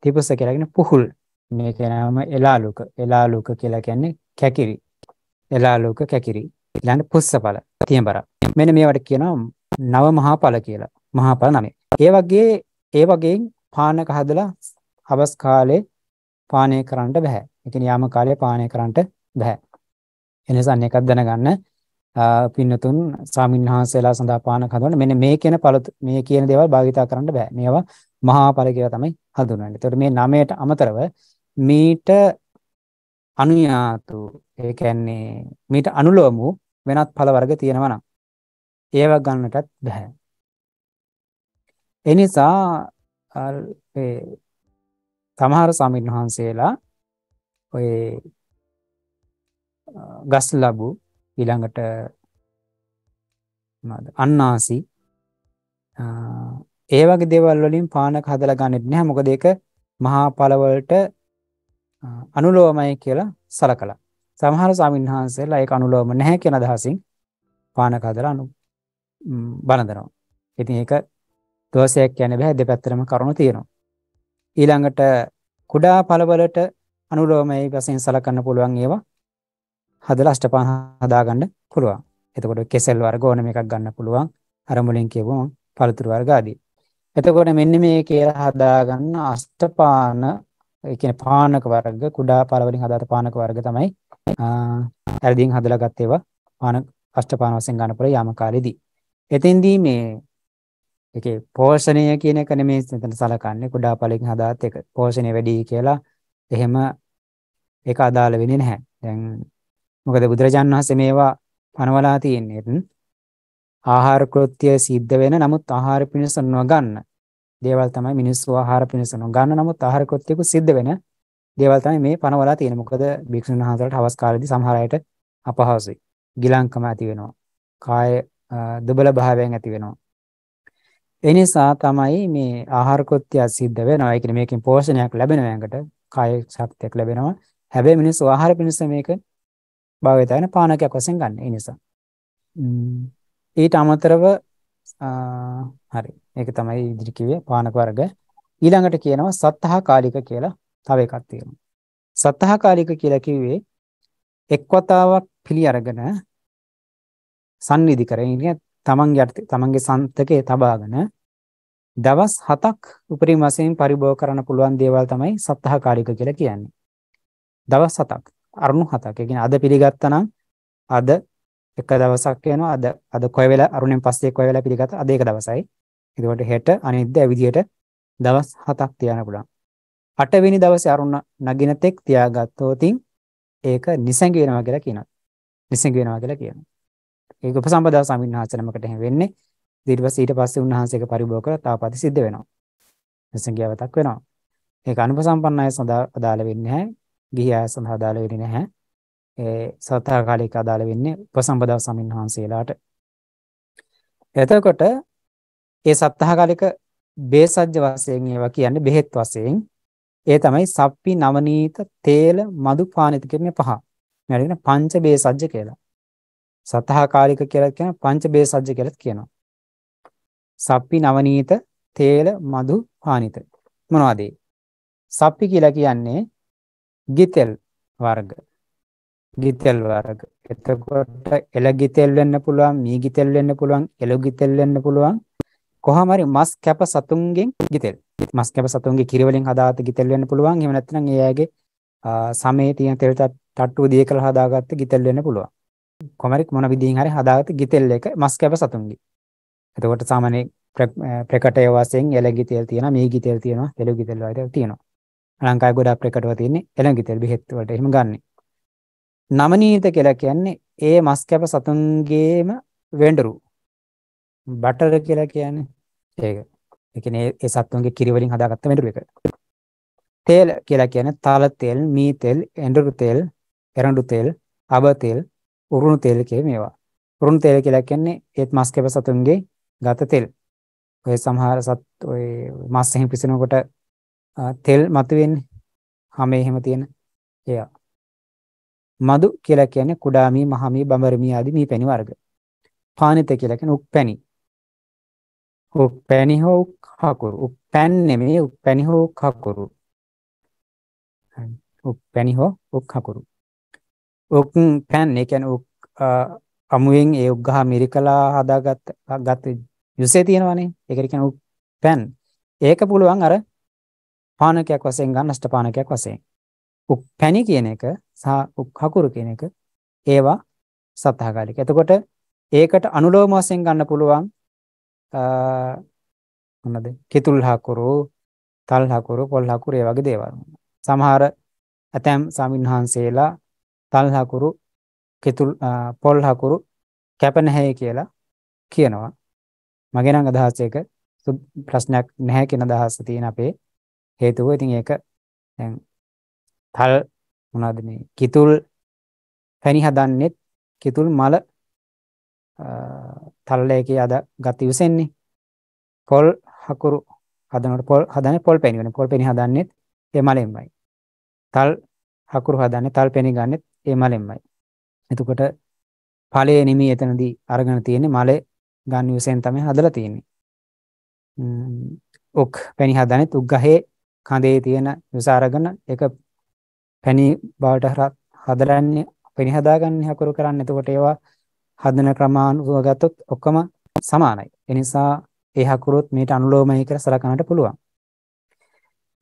තිපුස කියලා කියන්නේ පුහුල්. මේක නම එලාලුක. එලාලුක කියලා කියන්නේ කැකිරි. එලාලුක කැකිරි. ඊළඟ පුස්සපල, තියඹර. මෙන්න මේවට කියනවා නව මහා පල කියලා. මහා පල නමේ. ඒ වගේ ඒ වගේ පානක හදලා හවස් කාලේ පානය කරන්නට බෑ. ඒ කියන්නේ යාම කාලේ පානය කරන්නට බෑ. එනිසා මේකක් දැනගන්න පින්නතුන් සාමින්හාසලා සඳහා පාන හදවන මෙන්න මේ කියන පළතු මේ කියන දේවල් භාවිතා කරන්න බෑ. මේවා මහා ඵල කියලා තමයි හඳුන්වන්නේ. ඒතකොට මේ නමයට අමතරව මීට අනුයාතු ඒ කියන්නේ මීට අනුලෝම වූ වෙනත් ඵල වර්ග තියෙනවා නම් ඒව ගන්නටත් බෑ. එනිසා තමහර සමීන් වහන්සේලා ඔය ගස් ලබු ඉළඟට අන්නාසි ඒ වගේ දෙවල් වලින් පානක හදල ගන්නෙත් නැහැ මොකද ඒක මහා පලවලට අනුලෝමයි කියලා සල කළ සමහර සාමීන්හන්සේලා ඒ අනුලෝම නැහැ කියෙන දහසින් පානක හදල අනු බණදනවා ඉතින් ඒක දෝසයක් යැන බැහැ දෙ පැත්තරම කරුණු තියෙනවා ඊළඟට කුඩා පළවලට අනුලෝමයි වශයෙන් සලකන්න පුළුවන් ඒවා හදලා අෂ්ටපාන හදාගන්න පුළුවන්. එතකොට කෙසෙල් වර්ග ඕනම එකක් ගන්න පුළුවන්. අර මුලින් කියපුවම පළතුරු වර්ග ආදී. එතකොට මෙන්න මේ කියලා හදාගන්න අෂ්ටපාන ඒ කියන්නේ පානක වර්ග කුඩා පළවලින් හදාත පානක වර්ග තමයි අ හදලා ගත් ඒවා පාන අෂ්ටපාන වශයෙන් ගන්න පුළුවන් යාම කාලෙදී. එතෙන්දී මේ ඒකේ පෝෂණය කියන එක නෙමෙයි මෙතන සලකන්නේ කුඩා පළකින් හදාත් එක පෝෂණය වැඩි කියලා එහෙම ඒක අදාළ වෙන්නේ නැහැ. දැන් මොකද බුදුරජාන් වහන්සේ මේවා පනවලා තියෙන්නේ ආහාර කෘත්‍ය සිද්ධ වෙන නමුත් ආහාර පිණිස නොගන්න දේවල් තමයි මිනිස්සු ආහාර පිණිස නොගන්න නමුත් ආහාර කෘත්‍යක සිද්ධ වෙන දේවල් තමයි මේ පනවලා තියෙන්නේ. මොකද භික්ෂුන් වහන්සේලාට හවස් කාලෙදී සමහර අයට අපහසුයි. ගිලංකම ඇති වෙනවා. කාය දුබල භාවයෙන් ඇති වෙනවා. එනිසා තමයි මේ ආහාර කෘත්‍ය සිද්ධ වෙනවා. ඒ කියන්නේ මේකෙන් පෝෂණයක් ලැබෙනවා ඇඟට, කාය ශක්තියක් ලැබෙනවා. හැබැයි මිනිස්සු ආහාර පිණිස මේක භාවිත වෙන පානකයක් වශයෙන් ගන්න. ඒ නිසා. ඊට අමතරව හරි. ඒක තමයි ඉදිරි කිව්වේ පානක වර්ග. ඊළඟට කියනවා සත්තහ කාලික කියලා තව එකක් තියෙනවා. සත්තහ කාලික කියලා කිව්වේ එක්වතාවක් පිළි අරගෙන සන්නිධි කරගෙන තමන් යටතේ තමන්ගේ සන්තකයේ තබාගෙන දවස් 7ක් උපරිම වශයෙන් පරිභෝග කරන්න පුළුවන් දේවල් තමයි සත්හකාලික කියලා කියන්නේ. දවස් 7ක් අරුණු 7ක්. ඒ කියන්නේ අද පිළිගත්තා නම් අද එක දවසක් යනවා අද අද කොයි වෙලා අරුණෙන් පස්සේ කොයි වෙලා පිළිගත්තා අද එක දවසයි. එතකොට හෙට අනිද්දා විදියට දවස් 7ක් තියාන්න පුළුවන්. අටවෙනි දවසේ අරුණ නගින තෙක් තියාගත්තොතින් ඒක නිසැඟ වෙනවා කියලා කියනවා. නිසැඟ වෙනවා කියලා කියනවා. ඒක උපසම්පදා ස්වාමීන් වහන්සේ නමකට එහෙම වෙන්නේ. ඊට පස්සේ ඊට පස්සේ උන්වහන්සේක පරිභෝග කරලා තාපති සිද්ධ වෙනවා. නිසංගියවතක් වෙනවා. ඒක අනුපසම්පන්නය සඳහා අදාළ වෙන්නේ නැහැ. ගිහියා සඳහා අදාළ වෙන්නේ නැහැ. ඒ සතා කාලික අදාළ වෙන්නේ උපසම්පදා ස්වාමීන් වහන්සේලාට. එතකොට ඒ සත්හා කාලික බේසජ්‍ය වශයෙන් ඒවා කියන්නේ බෙහෙත් වශයෙන් ඒ තමයි සප්පි නවනීත තේල මදු පානිත කියන පහ. මෙයාට කියන පංච බේසජ්‍ය කියලා. සතහකාලික කියලා කියන පංච බේසජ්ජ කියලාත් කියනවා. සප්පි නවනීත තේල මధు පානිත මොනවද සප්පි කියලා කියන්නේ ගිතෙල් වර්ග ගිතෙල් වර්ග එතකොට එළ ගිතෙල් වෙන්න පුළුවන් මී ගිතෙල් වෙන්න පුළුවන් එළු ගිතෙල් වෙන්න පුළුවන් කොහොම හරි මස් කැප සතුන්ගෙන් ගිතෙල් මස් කැප සතුන්ගේ කිරි වලින් හදාගත්ත ගිතෙල් වෙන්න පුළුවන් එහෙම නැත්නම් ඒ අයගේ සමේ තියෙන තෙල් තට්ටුව දිය කළ හදාගත්ත ගිතෙල් වෙන්න පුළුවන් කොමරික් මොන විදිහින් හරි හදාගත්ත ගිතෙල් එක මස් කැප සතුන්ගේ. එතකොට සාමාන්‍ය ප්‍රකටය වශයෙන් එළඟි තෙල් තියෙනවා, මී ගිතෙල් තියෙනවා, තෙලු ගිතෙල් වගේ තියෙනවා. ලංකාවේ ගොඩක් ප්‍රකටව තියෙන්නේ එළඟි තෙල් බෙහෙත් වලට එහෙම ගන්න. නමනීත කියලා කියන්නේ ඒ මස් කැප සතුන්ගේම වෙඬරු. බටර් කියලා කියන්නේ ඒක. ඒ කියන්නේ ඒ සත්තුන්ගේ කිරි වලින් හදාගත්ත වෙඬරු එක. තෙල් කියලා කියන්නේ තල තෙල්, මී තෙල්, එඬරු තෙල්, එරඬු තෙල්, අබ තෙල්, උරුණු තෙල් කිය මේවා. උරුණු තෙල් කියලා කියන්නේ ඒත් මස් කැප සතුන්ගේ ගත තෙල්. ඔය සමහර සත් ඔය මස් එහෙම පිසිනකොට තෙල් මතුවෙන්නේ. හැම එහෙම තියෙන ඒවා. මදු කියලා කියන්නේ කුඩාමී, මහමී, බඹරමී ආදී මේ පැණි වර්ග. පානිත කියලා කියන්නේ උක් පැණි. උක් පැණි හෝ උක් හකුරු. උක් පැන් නෙමෙයි උක් පැණි හෝ උක් හකුරු. උක් පැණි හෝ උක් හකුරු. ඕක පැන් ඒ කියන්නේ ඕක අමුවෙන් ඒ උග්ගහ මිරිකලා හදාගත්ත ගත්ත යුසේ තියෙනවනේ ඒකට කියන උක් පැන් ඒක පුළුවන් අර පානකයක් වශයෙන් ගන්න අෂ්ටපානකයක් වශයෙන් උක් පැණි කියන එක සහ උක් හකුරු කියන එක ඒවා සත්හාගාලික. එතකොට ඒකට අනුලෝම වශයෙන් ගන්න පුළුවන් මොනද? කිතුල් හකුරු, තල් හකුරු, පොල් හකුරු ඒ වගේ දේවල්. සමහර ඇතැම් සමින්හන්සේලා තල් හකුරු කෙතුල් පොල් හකුරු කැපනැහැයි කියලා කියනවා මගෙනං අදහස එක ප්‍රශ්නයක් නැහැ කියන අදහස තියෙන අපේ හේතුව ඉතින් ඒක දැන් තල් මොනවද මේ කිතුල් පැණි හදන්නෙත් කිතුල් මල තල්ලයකේ අද ගති විසෙන්නේ පොල් හකුරු හදනකොට පොල් හදන්නේ පොල් පැණි වෙන පොල් පැණි හදන්නෙත් ඒ මලෙන්මයි තල් හකුරු හදන්නේ තල් පැණි ගන්නෙත් ඒ මලෙන්මයි. එතකොට ඵලයේ නිමි එතනදී අරගෙන තියෙන්නේ මලේ ගන්න විසෙන් තමයි හදලා තියෙන්නේ. ඔක් පැණි හදනෙත් උග්ගහේ කඳේ තියෙන විස අරගෙන ඒක පැණි බවට හදලන්නේ පැණි හදාගන්නේ හකුරු කරන්නේ. එතකොට ඒවා හදන ක්‍රමානුව ගත්තොත් ඔක්කොම සමානයි. එනිසා ඒ හකුරුත් මේට අනුලෝමයි කියලා සලකන්නට පුළුවන්.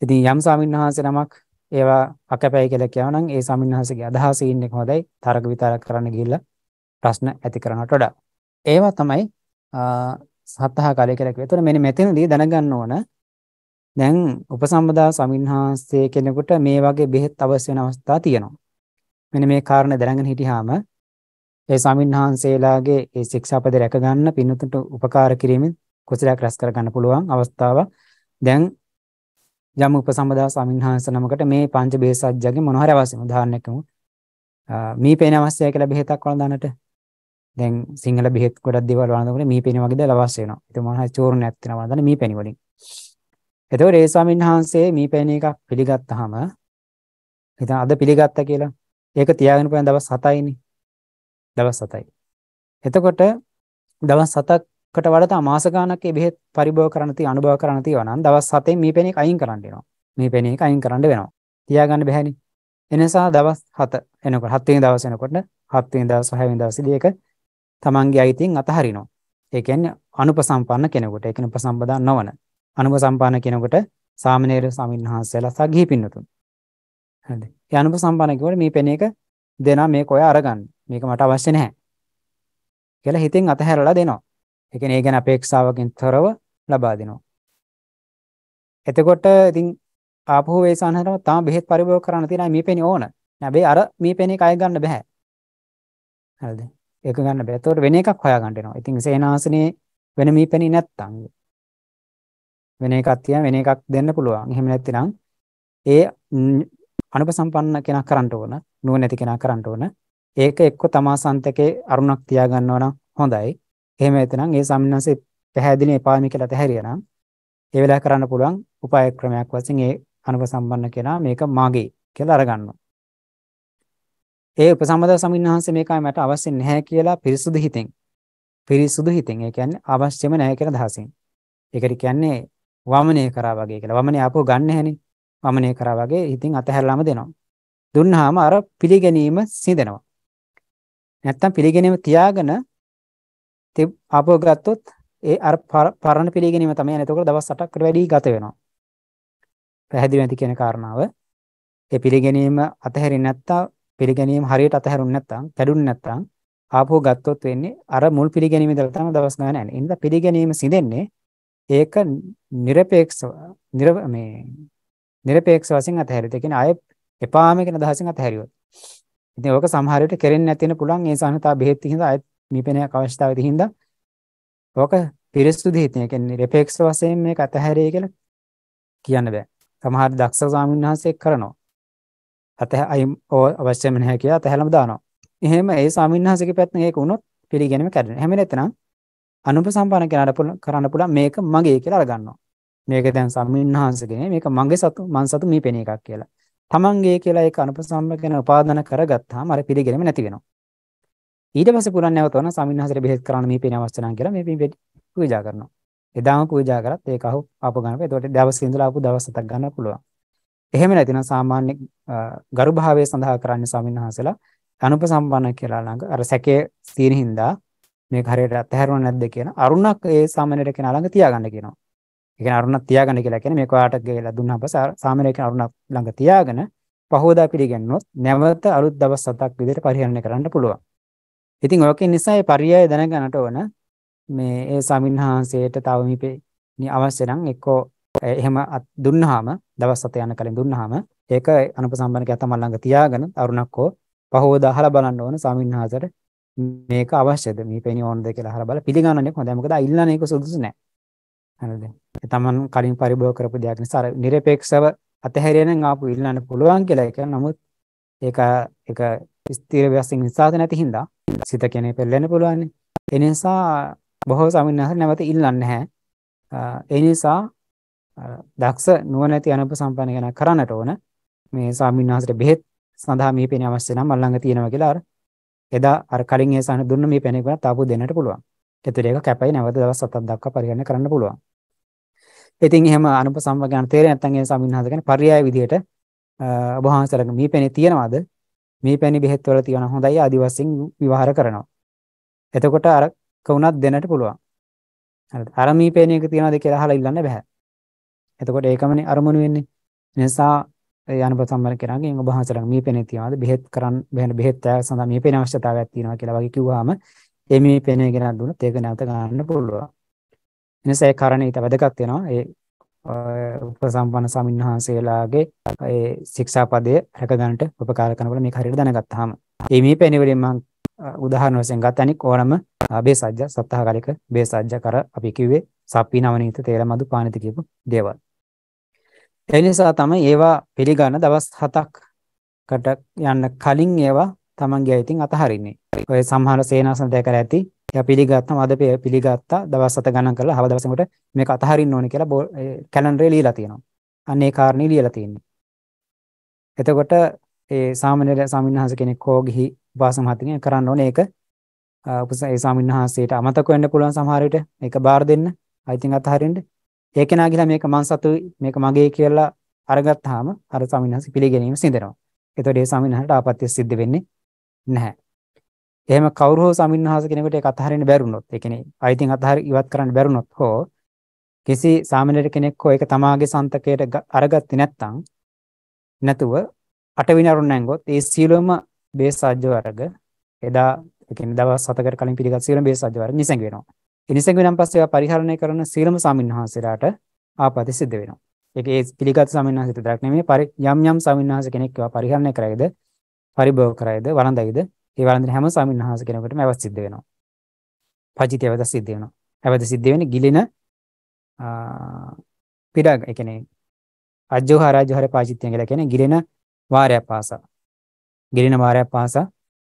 ඉතින් යම් ස්වාමීන් වහන්සේ නමක් ඒවා අකපැයි කියලා කියනවා නම් ඒ සමින්හසගේ අදහස ඉන්නේ කොහොමදයි තරක විතරක් කරන්න ගිහිල්ලා ප්‍රශ්න ඇති කරනට වඩා. ඒවා තමයි සත්හා කාලය කියලා කිව්වේ. ඒතකොට මෙන්න මෙතනදී දැනගන්න ඕන දැන් උපසම්බදා සමින්හාසයේ කෙනෙකුට මේ වගේ බෙහෙත් අවශ්‍ය වෙන අවස්ථා තියෙනවා. මෙන්න මේ කාරණේ දැනගෙන හිටියාම ඒ සමින්හාන්සේලාගේ ඒ ශික්ෂාපද රැක ගන්න පින්වතුන්ට උපකාර කිරීමෙන් කුසලයක් රැස් කර ගන්න පුළුවන් අවස්ථාවක්. දැන් යම් උපසම්පදා සමින්හාස නමකට මේ පංච බේසජ්ජගේ මොන හරි අවශ්‍යම උදාහරණයක් මු මේ පේන අවශ්‍යයි කියලා බෙහෙතක් වළඳනට දැන් සිංහල බෙහෙත් ගොඩක් දේවල් වළඳනකොට මේ පේන වගේ දේවල් අවශ්‍ය වෙනවා ඒක මොන හරි චූර්ණයක් තියෙනවා වළඳන මේ පේන වලින් එතකොට ඒ සමින්හාන්සේ මේ පේන එකක් පිළිගත්තාම ඉතින් අද පිළිගත්තා කියලා ඒක තියාගෙන පොයන් දවස් 7යිනේ දවස් 7යි එතකොට දවස් 7ක් කට වඩා මාස ගාණක් ඒ බෙහෙත් පරිභව කරන්න තිය අනුභව කරන්න තියනවා නම් දවස් 7ෙන් මේ පෙන එක අයින් කරන්න වෙනවා. මේ පෙන එක අයින් කරන්න වෙනවා. තියාගන්න බැහැනේ. එනිසා දවස් 7 එනකොට 7 වෙනි දවස් එනකොට 7 වෙනි දවස් 6 වෙනි දවස්දී ඒක තමන්ගේ අයිතින් අතහරිනවා. ඒ කියන්නේ අනුපසම්පන්න කෙනෙකුට ඒ කියන්නේ උපසම්පදා නොවන. අනුපසම්පන්න කෙනෙකුට සාමණේර සමින්හන්සලා සග්ගී පින්නතුන්. හරිද? ඒ අනුපසම්පන්න කෙනෙකුට මේ පෙන එක දෙනා මේක ඔය අරගන්න. මේක මට අවශ්‍ය නැහැ. කියලා හිතෙන් අතහැරලා දෙනවා. ඒ කියන්නේ ඒ ගැන අපේක්ෂාවකින් තොරව ලබා දෙනවා. එතකොට ඉතින් ආපහු ඒ සාහනරම තම බෙහෙත් පරිභෝග කරන්න තියෙනයි මේ පෙණි ඕන. හැබැයි අර මේ පෙණි කය ගන්න බෑ. හරිද? ඒක ගන්න බෑ. එතකොට වෙන එකක් හොයා ගන්න වෙනවා. ඉතින් සේනාසනේ වෙන මේ පෙණි නැත්තම් වෙන එකක් තියන වෙන එකක් දෙන්න පුළුවන්. එහෙම නැත්නම් ඒ අනුපසම්පන්න කෙනා කරන්න ඕන, නුවණැති කෙනා කරන්න ඕන. ඒක එක්ක තමා සන්තකේ අරුණක් තියාගන්නවා නම් හොඳයි. එහෙම නැත්නම් ඒ සම්නන්සේ පැහැදිලි එපා මේ කියලා තැහැරියනම් ඒ වෙලාව කරන්න පුළුවන් උපාය ක්‍රමයක් වශයෙන් ඒ අනුපසම්බන්න කෙනා මේක මාගේ කියලා අරගන්නවා. ඒ උපසම්බද සමින්හන්සේ මේකයි මට අවශ්‍ය නැහැ කියලා පිරිසුදු හිතෙන් පිරිසුදු හිතෙන් ඒ කියන්නේ අවශ්‍යම නැහැ කියලා දහසින්. ඒකට කියන්නේ වමනය කරා වගේ කියලා. වමනය ආපහු ගන්න හැනේ. වමනය කරා වගේ හිතින් අතහැරලාම දෙනවා. දුන්නාම අර පිළිගැනීම සිඳෙනවා. නැත්තම් පිළිගැනීම තියාගෙන ආපහු ගත්තොත් ඒ අර පරණ පිළිගැනීම තමයි. එතකොට දවස් 8කට වැඩි ගත වෙනවා. පැහැදිලි නැති කියන කාරණාව. ඒ පිළිගැනීම අතහැරින් නැත්තම් පිළිගැනීම හරියට අතහැරුන් නැත්තම් කැඩුන් නැත්තම් ආපහු ගත්තොත් වෙන්නේ අර මුල් පිළිගැනීම ඉඳලා තමයි දවස් ගණන යන්නේ. ඒ නිසා පිළිගැනීම සිදෙන්නේ ඒක নিরপেক্ষව නිර මේ নিরপেক্ষ වශයෙන් අතහැරියද කියන්නේ අය එපාම කියන අදහසින් අතහැරියොත්. ඉතින් ඕක සමහර විට කෙරෙන්නේ නැතින පුළුවන් ඒ සහනතා බෙහෙත් හින්දා අයත් මීපෙනයක් අවශ්‍යතාවයක හින්දා ඕක පිරිසුදු හිතින් ඒ කියන්නේ රෙපෙක්ස් වශයෙන් මේක අතහැරේ කියලා කියන්න බෑ. සමහර දක්ෂ ස්වාමීන් වහන්සේ කරනවා. අතහ අයි අවශ්‍යම නැහැ කියලා අතහැලම දානවා. එහෙම ඒ ස්වාමීන් වහන්සේගේ පැත්තෙන් ඒක වුණොත් පිළිගැනීම කැඩෙනවා. හැම වෙලෙතනම් අනුපසම්පන්න කෙනාට කරන්න පුළුවන් මේක මගේ කියලා අරගන්නවා. මේක දැන් ස්වාමීන් වහන්සේගේ මේක මගේ සතු මං සතු මේ පෙන එකක් කියලා. තමන්ගේ කියලා ඒක අනුපසම්පන්න කෙනා උපාදාන කරගත්තාම අර පිළිගැනීම නැති වෙනවා. ඊට පස්සේ පුරන් නැවතවන සමින්හසට බෙහෙත් කරන්න මේ පින අවස්ථනම් කියලා මේ පින් පූජා කරනවා. එදාම පූජා කරත් ඒක අහු ආපු ගන්න. ඒකට දවස් ඉඳලා ආපු දවස් හතක් ගන්න පුළුවන්. එහෙම නැතිනම් සාමාන්‍ය ගරු භාවය සඳහා කරන්නේ සමින්හසලා අනුපසම්පන්න කියලා ළඟ අර සැකේ සීන හින්දා මේක හරියට අත්හැරුණා නැද්ද කියන අරුණක් ඒ සාමාන්‍යයට කෙනා ළඟ තියාගන්න කියනවා. ඒ කියන්නේ අරුණක් තියාගන්න කියලා කියන්නේ මේක ඔයාට ගේලා දුන්නාම සාමාන්‍යයෙන් අරුණක් ළඟ තියාගෙන පහෝදා පිළිගන්නොත් නැවත අලුත් දවස් හතක් විදිහට පරිහරණය කරන්න පුළුවන්. ඉතින් ඔයකින් නිසා මේ පරියය දැනගන්නට ඕන මේ ඒ සමින්හාංශයට තව මේ අවශ්‍ය නම් එක්කෝ එහෙම දුන්නාම දවස් හත යන කලින් දුන්නාම ඒක අනුපසම්බන්ධක තමන් ළඟ තියාගෙන අරුණක්කෝ පහවද අහලා බලන්න ඕන සමින්හාසට මේක අවශ්‍යද මේ පෙනී ඕනද කියලා අහලා බල පිළිගන්නන්නේ හොඳයි මොකද අයිල්ලන එක සුදුසු නෑ හරිද තමන් කලින් පරිභෝග කරපු දෙයක් නිසා අර নিরপেক্ষව අතහැරියනම් ආපු ඉල්ලන්න පුළුවන් කියලා ඒක නමුත් ඒක ඒක ස්ථීර ව්‍යස්සින් නිසාද නැති හින්දා සිත කෙනේ පෙරලෙන්න පුළුවන්. ඒ නිසා බොහෝ සමින්නහස නැවත ඉල්ලන්නේ නැහැ. ඒ නිසා දක්ෂ නුවණැති අනුප සම්පන්න කෙනෙක් කරන්නට ඕන. මේ සමින්නහසට බෙහෙත් සඳහා මේ පෙනේ අවශ්‍ය නම් අල්ලංග තියෙනවා කියලා අර එදා අර කලින් ඒ සාහන දුන්න මේ පෙනේ ගුණත් ආපහු දෙන්නට පුළුවන්. ඒතර ඒක කැපයි නැවත දවස් 7ක් දක්වා පරිගණක කරන්න පුළුවන්. ඉතින් එහෙම අනුප සම්පන්න තේරෙන්නේ නැත්නම් ඒ සමින්නහස කියන්නේ පర్యాయ විදිහට ඔබ වහන්සේලාගේ මේ පෙනේ තියනවාද මේ පැණි බෙහෙත් වල තියෙන හොඳයි ආදි වශයෙන් විවහාර කරනවා. එතකොට අර කවුණක් දෙන්නට පුළුවන්. හරිද? අර මේ පැණි එක තියනවාද කියලා අහලා ඉල්ලන්න බෑ. එතකොට ඒකමනේ අරමුණු වෙන්නේ. නිසා යනප සම්බර කරන්නේ ඔබ වහන්සේලා මේ පෙනේ තියනවාද බෙහෙත් කරන්න බෙහෙත් බෙහෙත් සඳහා මේ පෙන අවශ්‍යතාවයක් තියෙනවා කියලා වගේ කිව්වහම ඒ මේ පෙනේ ගෙනත් දුන්නොත් ඒක නැවත ගන්න පුළුවන්. එනිසා ඒ කාරණේ ඊට වැදගත් වෙනවා. ඒ උපසම්පන්න සමින්හන්සේලාගේ ඒ ශික්ෂාපදය රැක ගන්නට උපකාර කරනකොට මේක හරියට දැනගත්තාම ඒ මේ පෙනවලින් මම උදාහරණ වශයෙන් ගත් අනික් ඕනම බේසජ්ජ සත්හාගලික බේසජ්ජ කර අපි කිව්වේ සප්පි නවනීත තේලමදු පානිත කියපු දේවල්. ඒ නිසා තමයි ඒවා පිළිගන්න දවස් 7කට යන්න කලින් ඒවා තමන්ගේ අයිතින් අතහරින්නේ. ඔය සමහර සේනාසන දැකලා ඇති. එයා පිළිගත්තම අද පිළිගත්තා දවස් හත ගණන් කරලා හව දවසෙකට මේක අතහරින්න ඕනේ කියලා කැලෙන්ඩරේ ලියලා තියෙනවා. අන්න ඒ කාරණේ ලියලා තියෙන්නේ. එතකොට ඒ සාමාන්‍ය සාමින්හස කෙනෙක් හෝ ගිහි උපාසමහතින් කරන්න ඕනේ ඒක ඒ සාමින්හසයට අමතක වෙන්න පුළුවන් සමහර විට ඒක බාර දෙන්න. අයිතින් අතහරින්න. ඒක නාගිලා මේක මං සතුයි මේක මගේ කියලා අරගත්තාම අර සාමින්හස පිළිගැනීම සිදෙනවා. එතකොට ඒ සාමින්හසට ආපත්‍ය සිද්ධ වෙන්නේ නැහැ. එහෙම කවුරු හෝ සමින්හාස කෙනෙකුට ඒක අතහරින්න බැරුණොත්, ඒ කියන්නේ අයිතින් අතහරි ඉවත් කරන්න බැරුණොත් හෝ කිසි සාමාන්‍ය කෙනෙක් හෝ ඒක තමාගේ සන්තකයට අරගත්තේ නැත්නම් නැතුව අටවෙනි අරුණ නැංගොත් ඒ සීලොම බේස් අජ්ජව අරග එදා ඒ කියන්නේ දවස් 7කට කලින් පිළිගත් සීලම බේස් අජ්ජව අරග නිසඟ වෙනවා. ඒ නිසඟ වෙනන් පස්සේ ඒවා පරිහරණය කරන සීලම සමින්හාසලාට ආපති සිද්ධ වෙනවා. ඒක ඒ පිළිගත් සමින්හාසිත විතරක් නෙමෙයි යම් යම් සමින්හාස කෙනෙක් ඒවා පරිහරණය කරගෙද පරිභෝග කරයිද වළඳයිද ඒ වළඳින හැම ස්වාමීන් වහන්සේ කෙනෙකුටම අවස් සිද්ධ වෙනවා. පජිතය අවද සිද්ධ වෙනවා. අවද සිද්ධ වෙන්නේ ගිලින පිරාග ඒ කියන්නේ අජෝහා රාජෝහර පාචිත්‍යය කියලා කියන්නේ ගිලෙන වාරයක් පාසා. ගිලෙන වාරයක් පාසා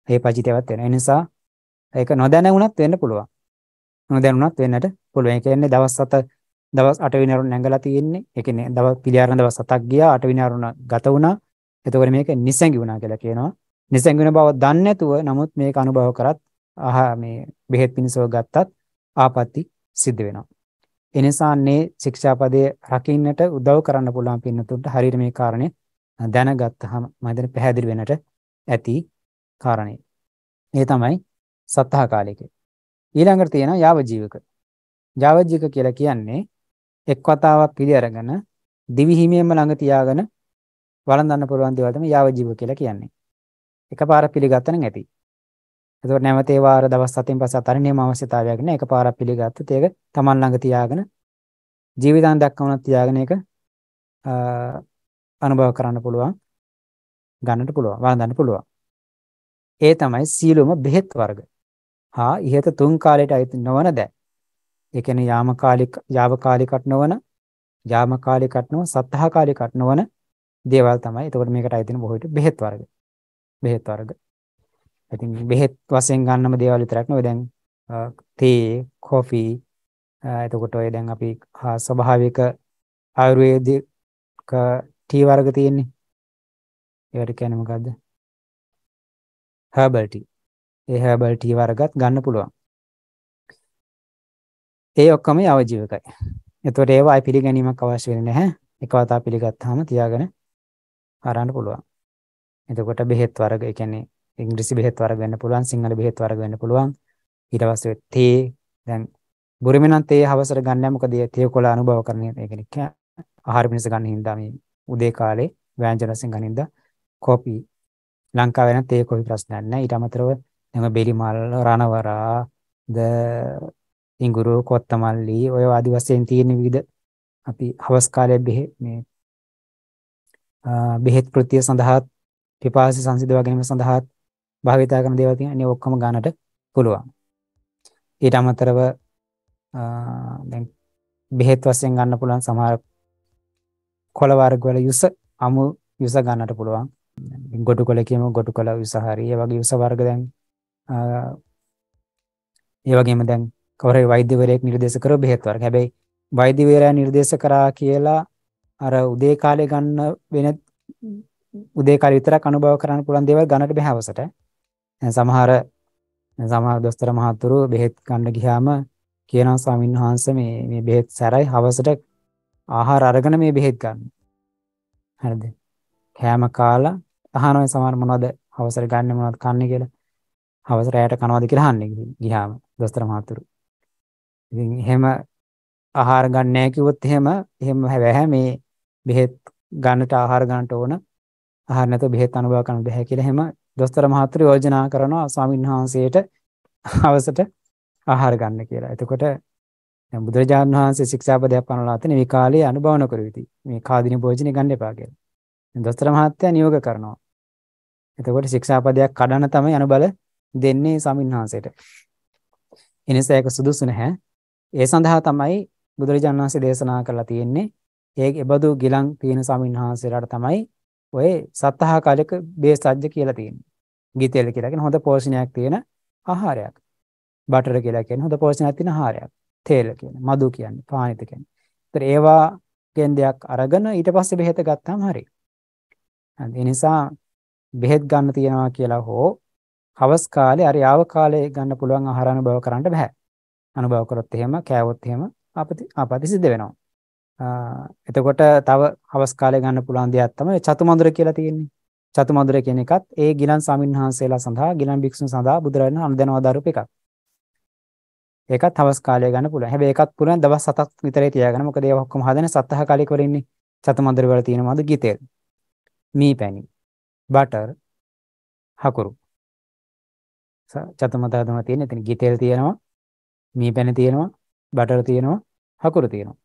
ඒ පාචිත්‍යවත් වෙනවා. ඒ නිසා ඒක නොදැන වුණත් වෙන්න පුළුවන්. නොදැනුණත් වෙන්නට පුළුවන්. ඒ කියන්නේ දවස් 7 දවස් 8 වෙනි අරුණ නැගලා තියෙන්නේ. ඒ කියන්නේ දවස් පිළිආරණ දවස් 7ක් ගියා 8 වෙනි අරුණ ගත වුණා. එතකොට මේක නිසැඟි වුණා කියලා කියනවා. නිසැඟි වෙන බව දන්නේ නැතුව නමුත් මේක අනුභව කරත් අහ මේ බෙහෙත් පිණිසව ගත්තත් ආපත්‍ති සිද්ධ වෙනවා. ඒ නිසාන්නේ ශික්ෂාපදයේ රකින්නට උදව් කරන්න පුළුවන් පින්නතුන්ට හරියට මේ කාරණේ දැනගත්තාම මම හිතන්නේ පැහැදිලි වෙනට ඇති කාරණේ. ඒ තමයි සත්හා කාලිකේ. ඊළඟට තියෙනවා යාව ජීවක. යාව ජීවක කියලා කියන්නේ එක් වතාවක් පිළි අරගෙන දිවි හිමියෙන්ම ළඟ තියාගෙන වළඳන්න පුළුවන් දේවල් තමයි යාව ජීව කියලා කියන්නේ. එකපාර පිළිගත්ත නම් ඇති. එතකොට නැවත ඒ වාර දවස් 7න් පස්සේ අතරිනේම අවශ්‍යතාවයක් නෑ. එකපාරක් පිළිගත්තත් ඒක Taman ළඟ තියාගෙන ජීවිතාන් දක්වනක් තියාගෙන ඒක අනුභව කරන්න පුළුවන්. ගන්නට පුළුවන්. වළඳන්න පුළුවන්. ඒ තමයි සීලොම බෙහෙත් වර්ග. හා ඉහත තුන් කාලයට අයිති නොවන දෑ. ඒ කියන්නේ යාම කාලික යාව කාලිකට නොවන යාම කාලිකට නොවන සත්හ කාලිකට නොවන දේවල් තමයි. එතකොට මේකට අයිතින බොහෝ විට බෙහෙත් වර්ග. බෙහෙත් වර්ග. ඉතින් බෙහෙත් වශයෙන් ගන්නම දේවල් විතරක් නෙවෙයි දැන් තේ, කොෆි එතකොට ඔය දැන් අපි ස්වභාවික ආයුර්වේදික ටී වර්ග තියෙන්නේ. ඒවට කියන්නේ මොකද්ද? herbal tea. ඒ herbal tea වර්ගත් ගන්න පුළුවන්. ඒ ඔක්කොම අවජීවකයි. එතකොට ඒවා පිළිගැනීමක් අවශ්‍ය වෙන්නේ නැහැ. එකවතා පිළිගත්තාම තියාගෙන හරන්න පුළුවන්. එතකොට බෙහෙත් වර්ග ඒ කියන්නේ ඉංග්‍රීසි බෙහෙත් වර්ග වෙන්න පුළුවන්, සිංහල බෙහෙත් වර්ග වෙන්න පුළුවන්. ඊට පස්සේ තේ දැන් බුරුමේ නම් තේ හවසට ගන්න නැහැ මොකද ඒ තේ කොළ අනුභව කරන්නේ ඒ කියන්නේ ආහාර මිනිස ගන්න හින්දා මේ උදේ කාලේ ව්‍යංජන වශයෙන් ගන්න හින්දා කොපි ලංකාවේ නම් තේ කොපි ප්‍රශ්නයක් නැහැ. ඊට අමතරව දැන් බෙලි මල් රණවරා ද ඉඟුරු කොත්තමල්ලි ඔය ආදි වශයෙන් තියෙන විවිධ අපි හවස් කාලයේ මේ බෙහෙත් කෘත්‍ය සඳහාත් පිපාසය සංසිඳවා ගැනීම සඳහාත් භාවිතා කරන දේවල් තියෙනවා. ඔක්කොම ගන්නට පුළුවන්. ඊට අමතරව දැන් බෙහෙත් වශයෙන් ගන්න පුළුවන් සමහර කොළ වර්ග වල යුස අමු යුස ගන්නට පුළුවන්. ගොටු කොළ කියමු ගොටු කොළ යුස හරි. ඒ වගේ යුස වර්ග දැන් ඒ වගේම දැන් කවරේ වෛද්‍යවරයෙක් නිර්දේශ කරව බෙහෙත් වර්ග. හැබැයි වෛද්‍යවරයා නිර්දේශ කරා කියලා අර උදේ කාලේ ගන්න වෙන උදේ කාලේ විතරක් අනුභව කරන්න පුළුවන් දේවල් ගන්නට බෑ හවසට. සමහර සමහර දොස්තර මහතුරු බෙහෙත් ගන්න ගියාම කියනවා ස්වාමීන් වහන්සේ මේ මේ බෙහෙත් සැරයි හවසට ආහාර අරගෙන මේ බෙහෙත් ගන්න. හරිද? කෑම කාලා අහනවා සමහර මොනවද හවසට ගන්න මොනවද කන්නේ කියලා. හවස රැයට කනවද කියලා අහන්නේ ගියාම දොස්තර මහතුරු. ඉතින් එහෙම ආහාර ගන්න නැහැ කිව්වොත් එහෙම එහෙම හැබැයි මේ බෙහෙත් ගන්නට ආහාර ගන්නට ඕන ආහාර නැතුව බෙහෙත් අනුභව කරන්න බෑ කියලා හැම දොස්තර මහත්තුරු යෝජනා කරනවා ස්වාමීන් වහන්සේට අවසට ආහාර ගන්න කියලා. එතකොට දැන් බුදුරජාණන් වහන්සේ ශික්ෂාපදයක් පනවලා තියෙන මේ කාලේ අනුභවන කරුවිති. මේ කාදින භෝජනේ ගන්න එපා කියලා. දැන් දොස්තර මහත්තයා නියෝග කරනවා. එතකොට ශික්ෂාපදයක් කඩන තමයි අනුබල දෙන්නේ ස්වාමීන් වහන්සේට. එනිසා ඒක සුදුසු නැහැ. ඒ සඳහා තමයි බුදුරජාණන් වහන්සේ දේශනා කරලා තියෙන්නේ ඒ එබඳු ගිලන් තියෙන සමින්හාසලාට තමයි ඔය සත්හා කාලයක බේසජ්ජ කියලා තියෙන්නේ. ගිතෙල් කියලා කියන හොඳ පෝෂණයක් තියෙන ආහාරයක්. බටර් කියලා කියන හොඳ පෝෂණයක් තියෙන ආහාරයක්. තේල කියන්නේ මදු කියන්නේ පානිත කියන්නේ. ඒතර ඒවා කෙන්දයක් අරගෙන ඊට පස්සේ බෙහෙත ගත්තාම හරි. ඒ නිසා බෙහෙත් ගන්න තියනවා කියලා හෝ හවස් කාලේ හරි ආව කාලේ ගන්න පුළුවන් ආහාර අනුභව කරන්න බෑ. අනුභව කරොත් එහෙම කෑවොත් එහෙම ආපති ආපති සිද්ධ වෙනවා. එතකොට තව හවස් කාලය ගන්න පුළුවන් දෙයක් තමයි චතුමන්දුර කියලා තියෙන්නේ. චතුමන්දුර කියන එකත් ඒ ගිලන් සාමින්හන්සේලා සඳහා ගිලන් භික්ෂුන් සඳහා බුදුරජාණන් අනුදැනවා දරුප එකක්. ඒකත් හවස් කාලය ගන්න පුළුවන්. හැබැයි ඒකත් පුළුවන් දවස් 7ක් විතරේ තියාගන්න. මොකද ඒවා ඔක්කොම හදන්නේ සත්හ කාලයක වල ඉන්නේ. චතුමන්දුර වල තියෙනවාද ගිතෙල්. මී පැණි. බටර්. හකුරු. චතුමන්දුර හදනවා තියෙන්නේ. එතන ගිතෙල් තියෙනවා. මී පැණි තියෙනවා. බටර් තියෙනවා. හකුරු තියෙනවා.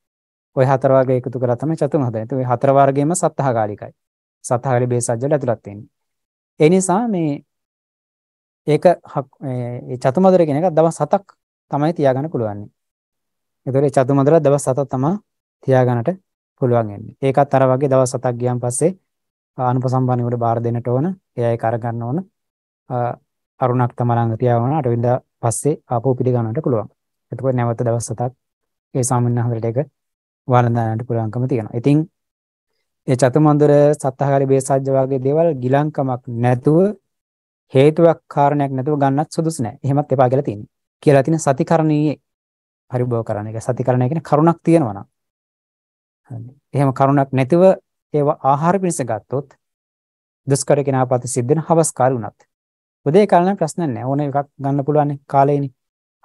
ওই හතර වර්ග එකතු කරලා තමයි චතුම් හදන්නේ. ඒත් ওই හතර වර්ගෙම සත්හාකාලිකයි. සත්හාකාලි බේසජ්ජ වල ඇතුළත් වෙන්නේ. ඒ නිසා මේ ඒක මේ චතුමදර කියන එක දවස් 7ක් තමයි තියාගන්න පුළුවන්. ඒතකොට මේ චතුමදර දවස් 7ක් තමයි තියාගන්නට පුළුවන් වෙන්නේ. ඒකත් අර වගේ දවස් 7ක් ගියන් පස්සේ අනුපසම්පන්න වල බාර දෙන්නට ඕන. එයා ඒක අරගන්න ඕන. අරුණක් තම ළඟ තියාගෙන අටවෙනිදා පස්සේ ආපහු පිළිගන්නට පුළුවන්. එතකොට නැවත දවස් 7ක් ඒ සාමාන්‍ය හන්දරට ඒක වළඳන්නට පුළුවන්කම තියෙනවා. ඉතින් ඒ චතුමන්දුර සත්හාරි බේසජ්‍ය වගේ දේවල් ගිලංකමක් නැතුව හේතුවක් කාරණයක් නැතුව ගන්නත් සුදුසු නෑ. එහෙමත් එපා කියලා තියෙනවා. කියලා තියෙන සතිකරණීය පරිභව කරන එක සතිකරණය කියන්නේ කරුණක් තියෙනවා නම්. හරි. එහෙම කරුණක් නැතිව ඒව ආහාර පිණිස ගත්තොත් දුෂ්කර කෙනාපත සිද්ධ වෙන හවස් කාලේ උනත්. උදේ කාලේ නම් ප්‍රශ්න නැහැ. ඕන එකක් ගන්න පුළුවන් කාලේනේ.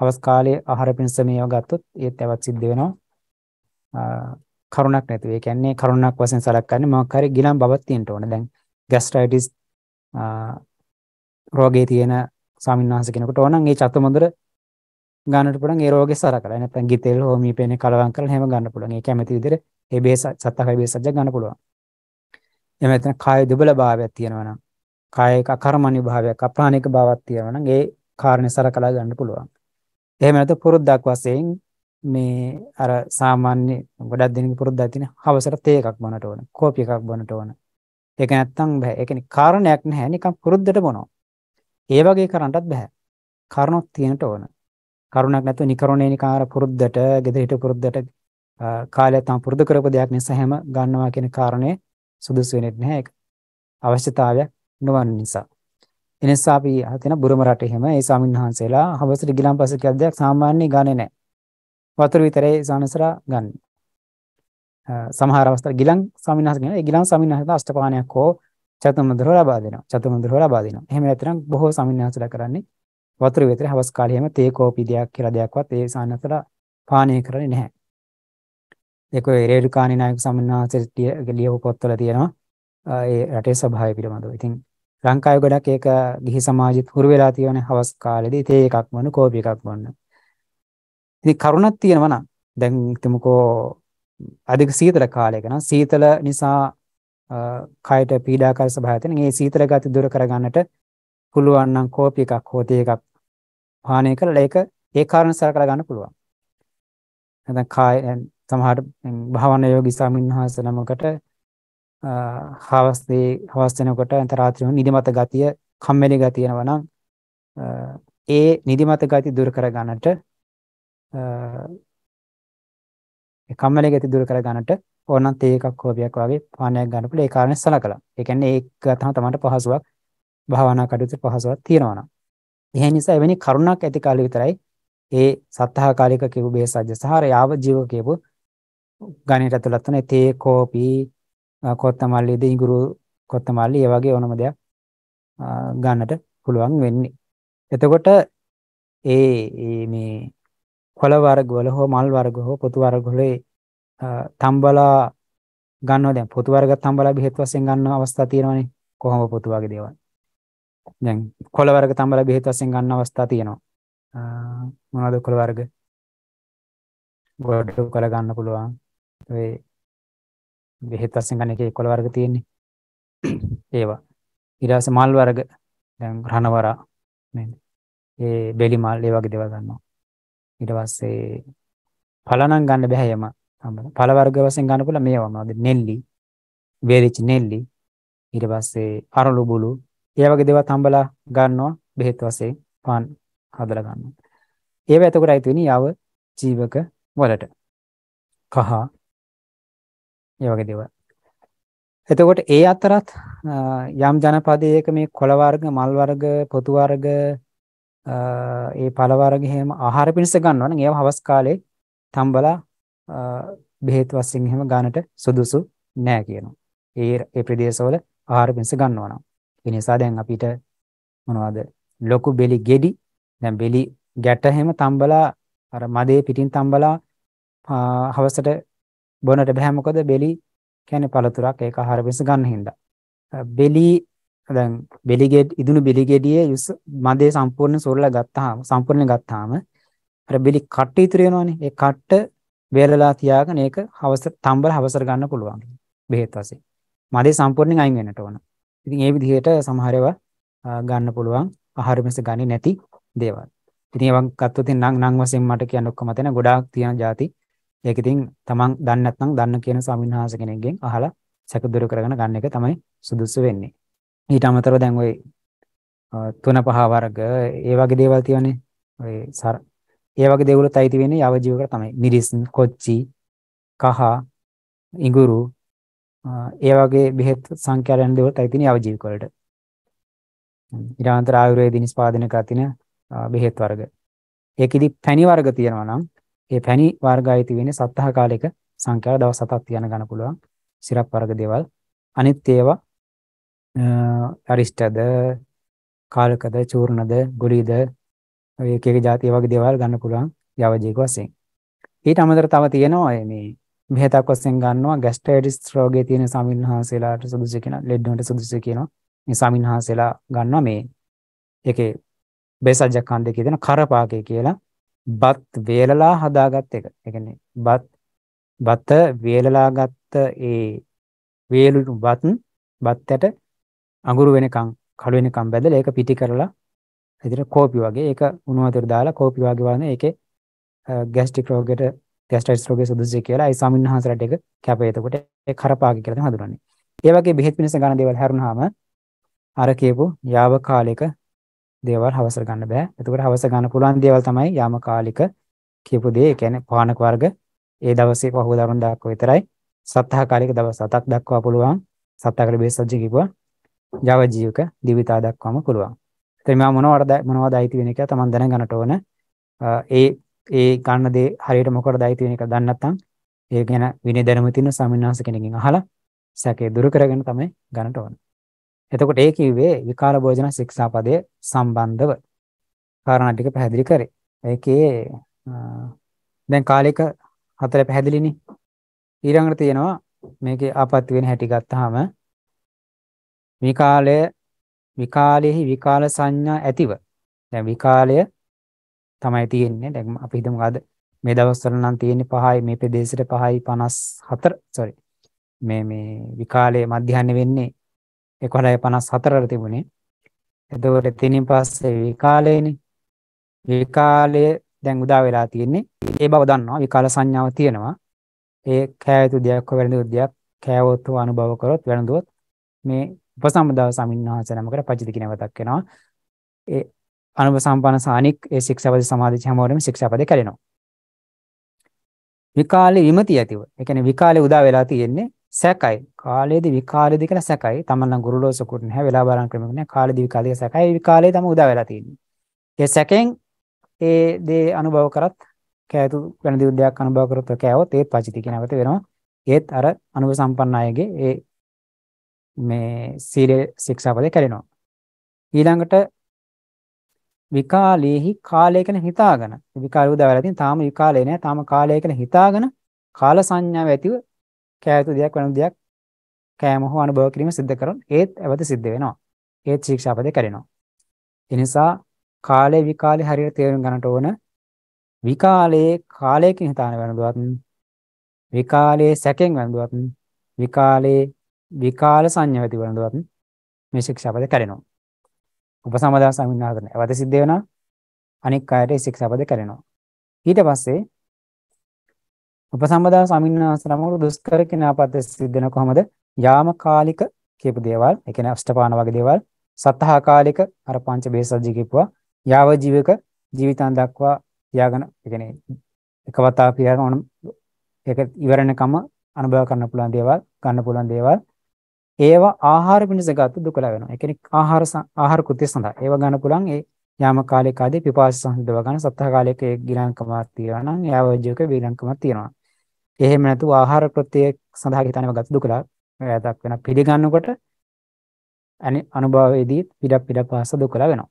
හවස් කාලේ ආහාර පිණිස මේව ගත්තොත් ඒත් එවත් සිද්ධ වෙනවා. කරුණක් නැතුව. ඒ කියන්නේ කරුණක් වශයෙන් සලකන්නේ මොකක් හරි ගිලන් බවක් තියෙන්න ඕන. දැන් ગેස්ට්‍රයිටිස් රෝගේ තියෙන ස්වාමින්වහන්සේ කෙනෙකුට ඕනනම් ඒ චතුමදුර ගන්නට පුළුවන් ඒ රෝගේ සරකලා. නැත්නම් ගිතෙල් හෝමියෝපේනේ කලවම් කරලා හැම ගන්න පුළුවන්. ඒ කැමති විදිහට ඒ බේස සත්තකයි බේසජ්ජ ගන්න පුළුවන්. එහෙම නැත්නම් කාය දුබලභාවයක් තියෙනවා නම් කායික අකර්මණ්‍ය භාවයක් අප්‍රාණික භාවයක් තියෙනවා නම් ඒ කාරණේ සරකලා ගන්න පුළුවන්. එහෙම නැත්නම් පුරුද්දක් වශයෙන් මේ අර සාමාන්‍ය ගොඩක් දෙනෙක් පුරුද්දක් තියෙන හවසට තේ එකක් බොනට ඕන කෝපි එකක් බොනට ඕන ඒක නැත්තම් බෑ ඒ කියන්නේ කාරණයක් නැහැ නිකන් පුරුද්දට බොනවා ඒ වගේ කරන්නටත් බෑ කරුණක් තියෙනට ඕන කරුණක් නැතුව නිකරුණේ නිකන් අර පුරුද්දට gedhe හිට පුරුද්දට කාලය තම පුරුදු කරපු දෙයක් නිසා හැම ගන්නවා කියන කාරණේ සුදුසු වෙන්නේ නැහැ ඒක අවශ්‍යතාවයක් නොවන නිසා එනිසා අපි හිතන බුරුම රටේ හැම ඒ ස්වාමින්වහන්සේලා හවසට ගිලන් පස්සේ කියලා දෙයක් සාමාන්‍ය ගන්නේ නැහැ වතුර විතරයි සානසරා ගන්න. සමහර අවස්ථා ගිලන් සමිනහස කියන ඒ ගිලන් සමිනහස අෂ්ටපානයක් හෝ චතුමන්දරව ලබා දෙනවා. චතුමන්දරව ලබා දෙනවා. එහෙම නැත්නම් බොහෝ සමිනහසලා කරන්නේ වතුර විතරයි හවස් කාලේ හැම තේ කෝපි දෙයක් කියලා දෙයක්වත් ඒ සානසරා පානය කරන්නේ නැහැ. ඒක ඔය රේරුකාණී නායක සමිනහසට ලියපු පොත්වල තියෙනවා. ඒ රටේ ස්වභාවය පිළිබඳව. ඉතින් ලංකාවේ ගොඩක් ඒක ගිහි සමාජෙත් හුරු වෙලා තියෙන හවස් කාලේදී තේ එකක් වුණා කෝපි එකක් වුණා. ඉතින් කරුණක් තියෙනවා නම් දැන් හිතමුකෝ අධික සීතල කාලයක නම් සීතල නිසා කයට පීඩාකාරී ස්වභාවය තියෙන. ඒ සීතල ගති දුර කරගන්නට පුළුවන් නම් කෝපි එකක් හෝ තේ එකක් පානය කරලා ඒක ඒ කාරණා සලකලා ගන්න පුළුවන්. නැත්නම් කාය සමහර භාවනා යෝගී සාමින්හස නමකට හවස්දී හවස් වෙනකොට අන්තරාත්‍රිය නිදිමත ගතිය, කම්මැලි ගතිය යනවා නම් ඒ නිදිමත ගතිය දුර කරගන්නට කම්මලේ ගති දුරු කර ගන්නට ඕනනම් තේ එකක් හොබියක් වගේ පානයක් ගන්න පුළුවන් ඒ කාරණේ සලකලා. ඒ කියන්නේ ඒක තමයි තමන්ට පහසුවක් භාවනා කටයුතු පහසුවක් තියෙනවා නම්. ඒ නිසා එවැනි කරුණක් ඇති කාලෙ විතරයි ඒ සත්හා කාලික කියපු බේසජ්‍ය සහර යාව ජීව කියපු ගණයට ඇතුළත් වෙන තේ කෝපි කොත්තමල්ලි දිඟුරු කොත්තමල්ලි ඒ වගේ ඕනම දෙයක් ගන්නට පුළුවන් වෙන්නේ. එතකොට ඒ මේ කොළ වර්ගවල හෝ මල් වර්ග හෝ පොතු වර්ගවල තම්බලා ගන්නවා දැන් පොතු වර්ග තම්බලා බෙහෙත් වශයෙන් ගන්න අවස්ථා තියෙනවානේ කොහොම පොතු වගේ දේවල් දැන් කොළ වර්ග තම්බලා බෙහෙත් වශයෙන් ගන්න අවස්ථා තියෙනවා මොනවද කොළ වර්ග ගොඩක් කොළ ගන්න පුළුවන් ඔය බෙහෙත් වශයෙන් ගන්න එකේ කොළ වර්ග තියෙන්නේ ඒවා ඊට පස්සේ මල් වර්ග දැන් රණවරා මේ ඒ බෙලි මල් ඒ වගේ දේවල් ගන්නවා ඊට පස්සේ පලනම් ගන්න බැහැ යම හම්බෙන පල වර්ග වශයෙන් ගන්න පුළුවන් මේවා මොනවද නෙල්ලි වේලිච් නෙල්ලි ඊට පස්සේ අරලු බුළු ඒ වගේ දේවල් හම්බලා ගන්නවා බෙහෙත් වශයෙන් පාන් හදලා ගන්නවා ඒව එතකොට අයිති වෙන්නේ යව ජීවක වලට කහ ඒ වගේ දේවල් එතකොට ඒ අතරත් යම් ජනපදයක මේ කොළ වර්ග මල් වර්ග පොතු වර්ග ඒ පළ වර්ග එහෙම ආහාර පිණිස ගන්නවා නම් ඒව හවස් කාලේ තම්බලා බෙහෙත් වශයෙන් එහෙම ගන්නට සුදුසු නෑ කියනවා. ඒ ඒ ප්‍රදේශවල ආහාර පිණිස ගන්නවා නම්. ඒ නිසා දැන් අපිට මොනවද ලොකු බෙලි ගෙඩි දැන් බෙලි ගැට එහෙම තම්බලා අර මදේ පිටින් තම්බලා හවසට බොනට බෑ මොකද බෙලි කියන්නේ පළතුරක් ඒක ආහාර පිණිස ගන්න හින්දා. බෙලි දැන් බෙලිගෙඩ් ඉදුණු බෙලිගෙඩියේ මදේ සම්පූර්ණ සොරලා ගත්තාම සම්පූර්ණ ගත්තාම අර බෙලි කට ඉතුරු වෙනවනේ. ඒ කට වේලලා තියාගෙන ඒක හවස තම්බල හවසර ගන්න පුළුවන්. බෙහෙත් වශයෙන්. මදේ සම්පූර්ණයෙන් අයින් වෙන්නට ඕන. ඉතින් ඒ විදිහට සමහර ගන්න පුළුවන් ආහාර මිස ගන්නේ නැති දේවල්. ඉතින් ඒවා ගත්තොත් නම් නම් වශයෙන් මට කියන්න ඔක්කොම තැන ගොඩාක් තියෙන જાති. ඒක ඉතින් තමන් දන්නේ නැත්නම් දන්න කියන ස්වාමීන් වහන්සේ කෙනෙක්ගෙන් අහලා සැකදුර කරගෙන ගන්න එක තමයි සුදුසු වෙන්නේ. ඊට අමතරව දැන් ওই තුන පහ වර්ග ඒ වගේ දේවල් තියෙනනේ ඔය සර ඒ වගේ දේවලුත් අයිති වෙන්නේ යවජීවකට තමයි මිරිස් කොච්චි කහ ඉඟුරු ඒ වගේ බෙහෙත් සංඛ්‍යා යන දේවලුත් අයිති වෙන්නේ යවජීවක වලට ඊට අමතර ආයුර්වේද නිෂ්පාදනය කර තියෙන බෙහෙත් වර්ග ඒකෙදි පැණි වර්ග තියෙනවා නම් ඒ පැණි වර්ග අයිති වෙන්නේ සත්හා කාලයක සංඛ්‍යාව දවස් 7ක් තියන ගන්න පුළුවන් සිරප් වර්ග දේවල් අනිත් ඒවා අරිෂ්ටද කාලකද චූර්ණද ගුලිද ඔය එක එක જાති වගේ දේවල් ගන්න පුළුවන් යවජීක වශයෙන්. ඊට අමතරව තව තියෙනවා මේ මෙහෙතක් වශයෙන් ගන්නවා ગેස්ට්‍රයිටිස් රෝගේ තියෙන සමින්හාසෙලාට සුදුසු කියන ලෙඩනට සුදුසු කියනවා. මේ සමින්හාසෙලා ගන්නවා මේ ඒකේ බේසජ්ජක් කන්දේ කියන කරපාකේ කියලා බත් වේලලා හදාගත් එක. ඒ කියන්නේ බත් බත වේලලා ගත්ත ඒ වේලුණු බත් බත්තට අඟුරු වෙනකන් කළු වෙනකන් බැදලා ඒක පිටි කරලා ඉදිරිය කෝපි වගේ ඒක උණු වතුර දාලා කෝපි වගේ වගේ ඒකේ ગેස්ට්‍රික් රෝගයට ගෑස්ට්‍රයිටිස් රෝගේ සුදුසුයි කියලා ඒ සමින්හසරට ඒක කැපේ එතකොට ඒ කරපාගේ කියලා තමයි හඳුනන්නේ. ඒ වගේ බෙහෙත් මිනිස ගන්න දේවල් හැරුණාම අර කියපු යාව කාලයක දේවල් හවස ගන්න බෑ. එතකොට හවස ගන්න පුළුවන් දේවල් තමයි යාම කාලික කියපු දේ. ඒ කියන්නේ පානක වර්ග ඒ දවසේ පහුවදාරුන් දක්වා විතරයි. සත්හා කාලික දවස් 7ක් දක්වා පුළුවන්. සත්හා කාලික බෙහෙත් සජ්ජ කිව්වා. ජව ජීවක දිවිතා දක්වාම පුළුවන්. ඉතින් මම මොනවද මොනවද අයිති වෙන එක තමන් දැනගන්නට ඕන. ඒ ඒ ගන්න දේ හරියට මොකටද අයිති වෙන එක දන්නේ නැත්නම් ඒ ගැන විනය දැනුම තියෙන සමින්නාස කෙනකින් අහලා සැකේ දුරු කරගෙන තමයි ගන්නට ඕන. එතකොට ඒ කිව්වේ විකාල භෝජන ශික්ෂාපදයේ සම්බන්ධව කාරණා ටික පැහැදිලි කරේ. ඒකේ දැන් කාලයක හතර පැහැදිලිනේ. ඊළඟට තියෙනවා මේකේ ආපත්‍ය වෙන හැටි ගත්තාම විකාලය විකාලයෙහි විකාල සංඥා ඇතිව දැන් විකාලය තමයි තියෙන්නේ දැන් අපි හිතමු අද මේ දවස්වල නම් තියෙන්නේ 5යි මේ ප්‍රදේශයට 5යි 54 sorry මේ මේ විකාලයේ මධ්‍යහන්නේ වෙන්නේ 11:54ට තිබුණේ එතකොට එතනින් පස්සේ විකාලයනේ විකාලය දැන් උදා වෙලා තියෙන්නේ ඒ බව දන්නවා විකාල සංඥාව තියෙනවා ඒ කෑයතු දෙයක් හෝ වැළඳු දෙයක් කෑවොත් අනුභව කරොත් වැළඳුවොත් මේ උපසම්පදා ස්වාමීන් වහන්සේ නමකට පජිත කියන වතක් වෙනවා. ඒ අනුභව සම්පන්න සානික් ඒ ශික්ෂාපද සමාධි හැමෝරම ශික්ෂාපද කැඩෙනවා. විකාලේ විමති ඇතිව. ඒ කියන්නේ විකාලේ උදා වෙලා තියෙන්නේ සැකයි. කාලයේදී විකාලයේදී කියලා සැකයි. තමන් නම් ගුරුලෝසකුත් නැහැ. වෙලා බලන ක්‍රමයක් නැහැ. කාලයේදී විකාලයේ සැකයි. විකාලයේ තම උදා වෙලා තියෙන්නේ. ඒ සැකෙන් ඒ දේ අනුභව කරත් කෑතු වෙන දෙයක් අනුභව කරත් කෑවොත් ඒත් පචිති කියන වෙනවා. ඒත් අර අනුභව සම්පන්න අයගේ ඒ මේ සීල ශික්ෂාපදේ කැඩෙනවා. ඊළඟට විකාලේහි කාලය කියන හිතාගෙන විකාල උදාවලා තින් තාම විකාලේ නෑ තාම කාලය කියන හිතාගෙන කාල සංඥාව ඇතිව කෑතු දෙයක් වෙන දෙයක් කෑම හෝ අනුභව කිරීම සිද්ධ කරන ඒත් ඇවත සිද්ධ වෙනවා. ඒත් ශික්ෂාපදේ කැඩෙනවා. ඒ නිසා කාලේ විකාලේ හරියට තේරුම් ගන්නට ඕන විකාලයේ කාලයකින් හිතාන වෙනදුවත් විකාලයේ සැකෙන් වෙනදුවත් විකාලයේ විකාල සංඥාති වලටවත් මේ ශික්ෂාපද කරනවා. උපසමදා සංවිධාන කරන. අවද සිද්ධ වෙනවා. අනික් අයට ඒ ශික්ෂාපද කරනවා. ඊට පස්සේ උපසම්බදා සමින්නාසනමවල දුෂ්කර කිනාපත සිද්ධ වෙන කොහොමද? යාම කාලික කියපු දේවල්, ඒ කියන්නේ අෂ්ටපාන වගේ දේවල්, සතහා කාලික අර පංච බේසජී කියපුවා, යාව ජීවක ජීවිතන් දක්වා තියාගෙන ඒ කියන්නේ එකවතා පියාගෙන ඕන ඒක ඉවරනකම අනුභව කරන්න පුළුවන් දේවල්, ගන්න පුළුවන් දේවල් ඒවා ආහාර පිණිස ගත දුක ලැබෙනවා. ඒ කියන්නේ ආහාර ආහාර කෘත්‍ය සඳහා ඒවා ගන්න පුළුවන් ඒ යාම කාලයක ආදී පිපාස සංහිඳව ගන්න සත්හ කාලයක ඒ ගිලංකමක් තියෙනවා නම් යාවජ්‍යක වීලංකමක් තියෙනවා. එහෙම නැතුව ආහාර කෘත්‍ය සඳහා හිතනවා ගත දුක ලැබයක් වෙන පිළිගන්නකොට අනි අනුභවයේදී පිටක් පිටක් පාස දුක ලැබෙනවා.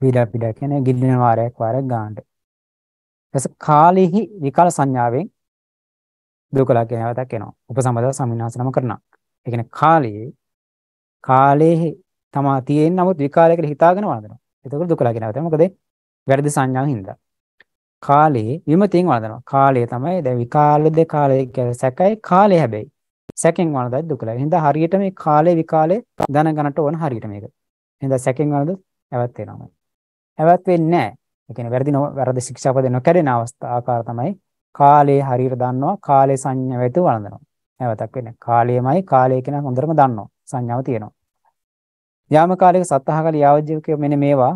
පිටක් පිටක් කියන්නේ ගිලින වාරයක් වාරයක් ගන්නට. එස කාලෙහි විකල් සංඥාවෙන් දුකලා කියන අවතක් එනවා. උපසම්පදා සම්විනාශනම කරනවා. ඒ කියන්නේ කාලයේ කාලයේ තමා තියෙන නමුත් විකාරයකට හිතාගෙන වඳනවා. එතකොට දුක ලගිනවා. ඒක මොකද? වැරදි සංඥාවෙන් හින්දා. කාලයේ විමතියෙන් වඳනවා. කාලය තමයි දැන් විකාලද කාලය කියලා සැකයි කාලය හැබැයි. සැකෙන් වඳනද දුක ලගිනවා. හින්දා හරියට මේ කාලේ විකාලේ දැනගන්නට ඕන හරියට මේක. හින්දා සැකෙන් වඳනද ඇවත් වෙනවා. ඇවත් වෙන්නේ නැහැ. ඒ කියන්නේ වැරදි වැරදි ශික්ෂාපද නොකැඩෙන අවස්ථා ආකාර තමයි කාලයේ හරියට දන්නවා කාලයේ සංඥා වැතු වඳනවා. නැවතක් වෙන්නේ. කාලයමයි කාලය කියන හොඳටම දන්නවා. සංඥාව තියෙනවා. යාම කාලයක සත්හාගල යාවජීවක මෙන්න මේවා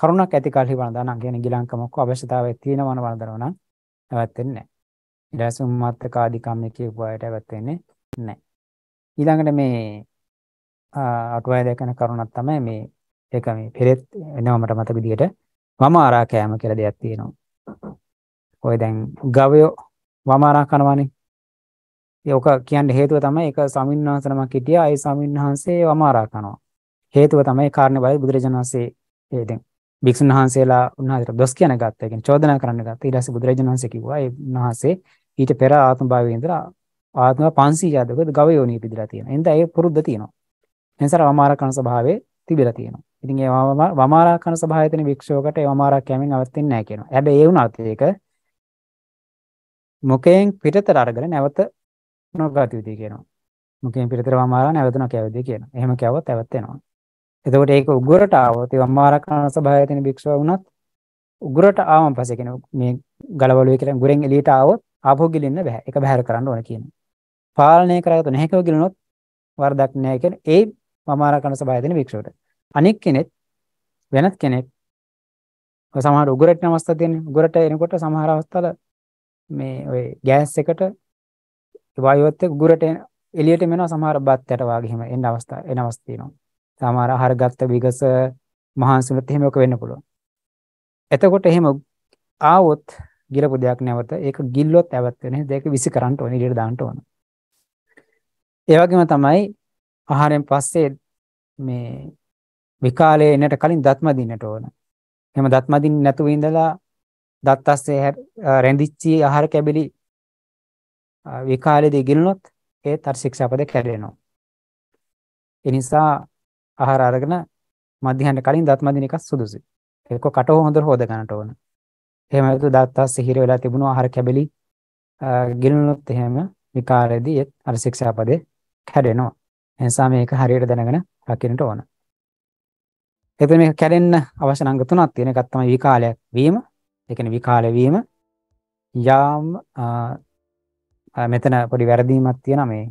කරුණක් ඇති කල්හි වන්දනා කියන ගිලංකමක අවශ්‍යතාවය තියෙනවන වන්දනවා නම් නැවත් වෙන්නේ නැහැ. ඊටසුම් මාත්‍රකාදිකම්ම කියපුවාට නැවත් වෙන්නේ නැහැ. ඊළඟට මේ අටුවය දැකන කරුණක් තමයි මේ ඒක මේ පෙරෙත් එනවා මට මතක විදිහට වම ආරා කෑම කියලා දෙයක් තියෙනවා. ඔය දැන් ගවයෝ වම ආරා කනවනේ ඒක කියන්න හේතුව තමයි ඒක සමින්වහන්ස නමක් හිටියා. ඒ සමින්වහන්සේ වමාරා කරනවා. හේතුව තමයි කාරණේ බලයි බුදුරජාණන් වහන්සේ ඒ දැන් භික්ෂුන් වහන්සේලා උන්වහන්සේට දොස් කියන ගත්තා. ඒ කියන්නේ චෝදනා කරන්න ගත්තා. ඊට පස්සේ බුදුරජාණන් වහන්සේ කිව්වා ඒ උන්වහන්සේ ඊට පෙර ආත්ම භාවයේ ඉඳලා ආත්ම 500 යදකද ගවයෝනි පිදලා තියෙනවා. එඳ ඒ පුරුද්ද තියෙනවා. එනිසා වමාරා කරන ස්වභාවයේ තිබිලා තියෙනවා. ඉතින් ඒ වමාරා කරන සභාවේ තියෙන වික්ෂෝකට ඒ වමාරා කැමෙන් අවතින් නැහැ කියනවා. හැබැයි ඒ වුණත් ඒක මොකෙන් පිටතට අරගෙන නැවත නොගාතිවිදී කියනවා. මුඛයෙන් පිටතර වම් ආරා නැවත නොකැවිදී කියනවා. එහෙම කැවුවොත් ඇවත් වෙනවා. එතකොට ඒක උගුරට ආවොත් ඒ වම් ආරා කරන ස්වභාවය තියෙන භික්ෂුව වුණත් උගුරට ආවන් පස්සේ කියන මේ ගලවලුවේ කියලා උගුරෙන් එළියට ආවොත් ආපහු ගිලින්න බෑ. ඒක බහැර කරන්න ඕන කියනවා. පාලනය කරගත්තොත් නැහැකව ගිලිනොත් වරදක් නෑ කියන ඒ වම් ආරා කරන ස්වභාවය තියෙන භික්ෂුවට. අනෙක් කෙනෙක් වෙනත් කෙනෙක් සමහර උගුරට අවස්ථා තියෙන උගුරට එනකොට සමහර අවස්ථාවල මේ ඔය ගෑස් එකට වායුවත් එක්ක ගුරට එළියට මෙනවා සමහර බත්යට වාගේ එහෙම එන්න අවස්ථා එන අවස්ථා තියෙනවා. සමහර ආහාර ගත්ත විගස මහන්සියුත් එහෙම ඔක වෙන්න පුළුවන්. එතකොට එහෙම ආවොත් ගිලපු දෙයක් නැවත ඒක ගිල්ලොත් ඇවත් වෙන හින්දා ඒක විසි කරන්න ඕනේ ඉඩට දාන්න ඕන. ඒ වගේම තමයි ආහාරයෙන් පස්සේ මේ විකාලේ එනට කලින් දත් මදින්නට ඕන. එහෙම දත් මදින්නේ නැතුව ඉඳලා දත් අස්සේ රැඳිච්ච ආහාර කැබිලි විකාලෙදී ගිලුනොත් ඒ තර ශික්ෂාපදේ කැඩෙනවා. ඒ නිසා ආහාර අරගෙන මධ්‍යහන කලින් දත් මදින එක සුදුසුයි. ඒක කට හොඳට හොද ගන්නට ඕන. එහෙම නැතු දත් සිහිර වෙලා තිබුණු ආහාර කැබලි ගිලුනොත් එහෙම විකාරෙදී ඒ තර ශික්ෂාපදේ කැඩෙනවා. එනිසා මේක හරියට දැනගෙන රකින්නට ඕන. එතන මේක කැඩෙන්න අවශ්‍ය අංග තුනක් තියෙන එකක් තමයි විකාලයක් වීම. ඒ කියන්නේ විකාල වීම යාම් මෙතන පොඩි වැරදීමක් තියෙනවා මේ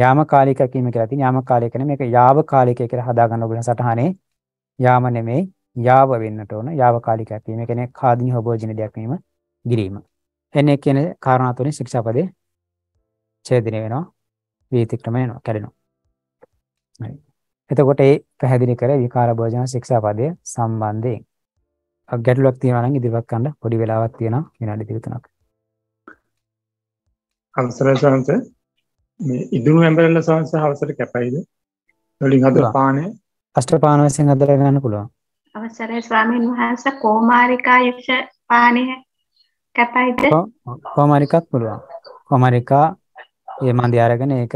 යාම කාලික කීම කියලා තියෙන යාම කාලික නෙමෙයි මේක යාව කාලික කියලා හදාගන්න ඔයගොල්ලන් සටහනේ යාම නෙමෙයි යාව වෙන්නට ඕන යාව කාලික කීම කියන්නේ කාදිනි හොබෝජින දෙයක් වීම ගිරීම එන්නේ කියන කාරණා තුනේ ශික්ෂාපදේ ඡේදින වෙනවා වීතික්‍රම වෙනවා කැඩෙනවා හරි එතකොට ඒ පැහැදිලි කර විකාර භෝජන ශික්ෂාපදයේ සම්බන්ධයෙන් ගැටලුවක් තියෙනවා නම් ඉදිරිපත් කරන්න පොඩි වෙලාවක් තියෙනවා විනාඩි 3ක් අවසර සංස මේ ඉදුණු ඇඹරල්ල සංස අවසර කැපයිද වලින් හදන පානය අෂ්ටපාන වශයෙන් හදලා ගන්න පුළුවන් අවසරයි ස්වාමීන් වහන්සේ කොමාරිකා යක්ෂ පානය කැපයිද කොමාරිකත් පුළුවන් කොමාරිකා ඒ මන්දි අරගෙන ඒක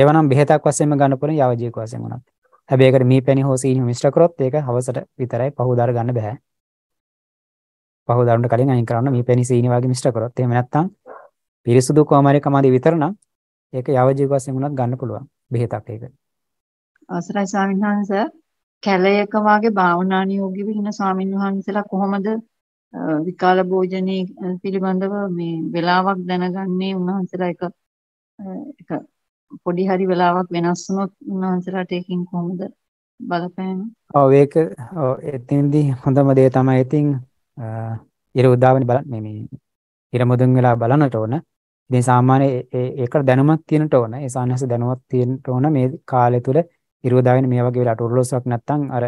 ඒවනම් බෙහෙතක් වශයෙන්ම ගන්න පුළුවන් යවජීක වශයෙන් උනත් හැබැයි ඒකට මීපැණි හෝ සීනි මිශ්‍ර කරොත් ඒක හවසට විතරයි පහුදාර ගන්න බෑ පහුදාරුන්ට කලින් අයින් කරන්න මීපැණි සීනි වගේ මිශ්‍ර කරොත් එහෙම නැත්නම් පිරිසුදු කොමාරි කමාදී විතරනම් ඒක යව ජීව වශයෙන් උනත් ගන්න පුළුවන් බෙහෙතක් ඒක. අවසරයි ස්වාමීන් වහන්සේ කැලයක වාගේ භාවනා නියෝගී විහිින ස්වාමීන් වහන්සේලා කොහොමද විකාල භෝජනයේ පිළිබඳව මේ වෙලාවක් දැනගන්නේ උන්වහන්සේලා එක එක පොඩි හරි වෙලාවක් වෙනස් වුණොත් උන්වහන්සේලාට ඒකෙන් කොහොමද බලපෑම? ඔව් ඒක ඔව් එතෙන්දී හොඳම දේ තමයි ඉතින් ඉර උදාවනේ බලන්න මේ මේ ඉර මුදුන් වෙලා බලනට ඕන ඉතින් සාමාන්‍ය ඒකට දැනුමක් තියෙනට ඕන. ඒ සාහනස දැනුමක් තියෙනට ඕන මේ කාලය තුල 20 වෙනි මේ වගේ වෙලාවට උරලෝසාවක් නැත්තම් අර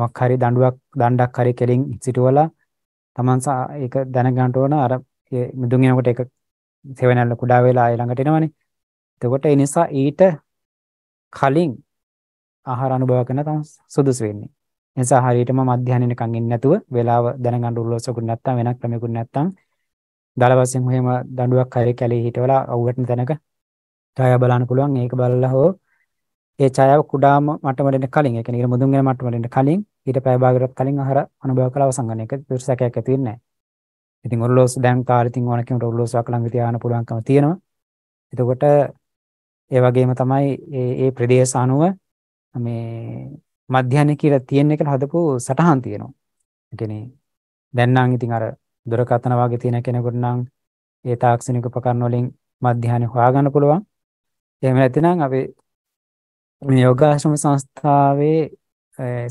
මොකක් හරි දඬුවක් දණ්ඩක් හරි කෙලින් සිටුවලා Taman ඒක දැනගන්න ඕන අර මුදුන් යනකොට ඒක සෙවනල්ල කුඩා වෙලා ආය ළඟට එනවනේ. එතකොට ඒ නිසා ඊට කලින් ආහාර අනුභව කරන තම සුදුසු වෙන්නේ. නිසා හරියටම මධ්‍යහනිනකන් ඉන්නේ නැතුව වෙලාව දැනගන්න උරලෝසකුත් නැත්තම් වෙනක් ක්‍රමයකුත් නැත්තම් දල වශයෙන් එහෙම දඬුවක් හරි කැලේ හිටවලා අවුවටන තැනක ඡායාව බලන්න පුළුවන්. ඒක බලලා හෝ ඒ ඡායාව කුඩාම මට්ටමට එන්න කලින්, ඒ කියන්නේ මුදුන් වෙන මට්ටමට එන්න කලින් ඊට පැය භාගයකට කලින් ආහාර අනුභව කළ අවසන් ගන්න. ඒක දුර්සකයක් ඇති වෙන්නේ නැහැ. ඉතින් ඔරලෝසු දැන් කාලේ තින් ඕන කෙනෙකුට ඔරලෝසුවක් ළඟ තියාගන්න පුළුවන්කම තියෙනවා. එතකොට ඒ වගේම තමයි ඒ ප්‍රදේශ අනුව මේ මධ්‍යහන කියලා තියෙන එකට හදපු සටහන් තියෙනවා. ඒ කියන්නේ දැන් නම් ඉතින් අර දුරකථන වගේ තියෙන කෙනෙකුට නම් ඒ තාක්ෂණික උපකරණ වලින් මධ්‍යහන හොයාගන්න පුළුවන්. එහෙම නැත්නම් අපි මේ යෝගාශ්‍රම සංස්ථාවේ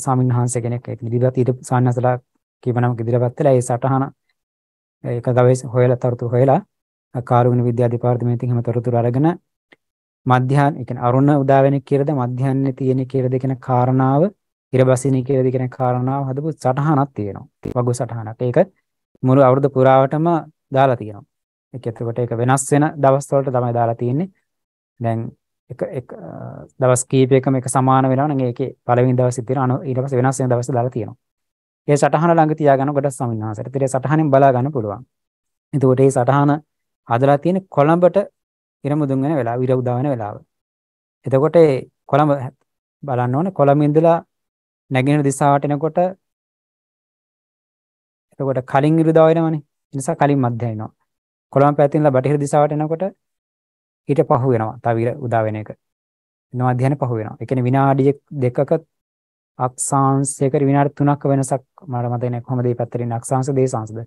සාමින්හන්ස කෙනෙක් ඉදිරියට ඊට සාන්නසලා කීපනම් ඉදිරියපත් වෙලා ඒ සටහන ඒක ගවේෂ හොයලා තොරතුරු හොයලා කාර්මින විද්‍යා දෙපාර්තමේන්තුවෙන් එහෙම තොරතුරු අරගෙන මධ්‍යහන් ඒ කියන්නේ අරුණ උදා වෙන කියලාද මධ්‍යහන්නේ තියෙන කියලාද කියන කාරණාව ඉරබසිනේ කියලාද කියන කාරණාව හදපු සටහනක් තියෙනවා. වගු සටහනක්. ඒක මුළු අවුරුදු පුරාවටම දාලා තියෙනවා. ඒක එතකොට ඒක වෙනස් වෙන දවස් වලට තමයි දාලා තියෙන්නේ. දැන් එක එක දවස් කීපයකම එක සමාන වෙනවා නම් ඒකේ පළවෙනි දවසේ තියෙන අනු ඊට පස්සේ වෙනස් වෙන දවස් දාලා තියෙනවා. ඒ සටහන ළඟ තියාගන්න ගොඩක් සමින්හාසට. ඒතර සටහනෙන් බලා ගන්න පුළුවන්. එතකොට මේ සටහන හදලා තියෙන්නේ කොළඹට ඉරමුදුන් වෙන වෙලාව, ඉර උදා වෙන වෙලාව. එතකොට කොළඹ බලන්න ඕනේ කොළඹ ඉඳලා නැගෙනහිර දිශාවට එනකොට එතකොට කලින් ඉරිදා වෙනවනේ. ඒ නිසා කලින් මධ්‍යය එනවා. කොළඹ පැත්තෙන්ලා බටහිර දිශාවට එනකොට ඊට පහු වෙනවා. තව උදා වෙන එක. මධ්‍යයන පහු වෙනවා. ඒ කියන්නේ විනාඩි දෙකක අක්ෂාංශ එක විනාඩි 3ක වෙනසක් මට මතක නැහැ කොහොමද මේ පැත්තට ඉන්නේ අක්ෂාංශ දේශාංශද?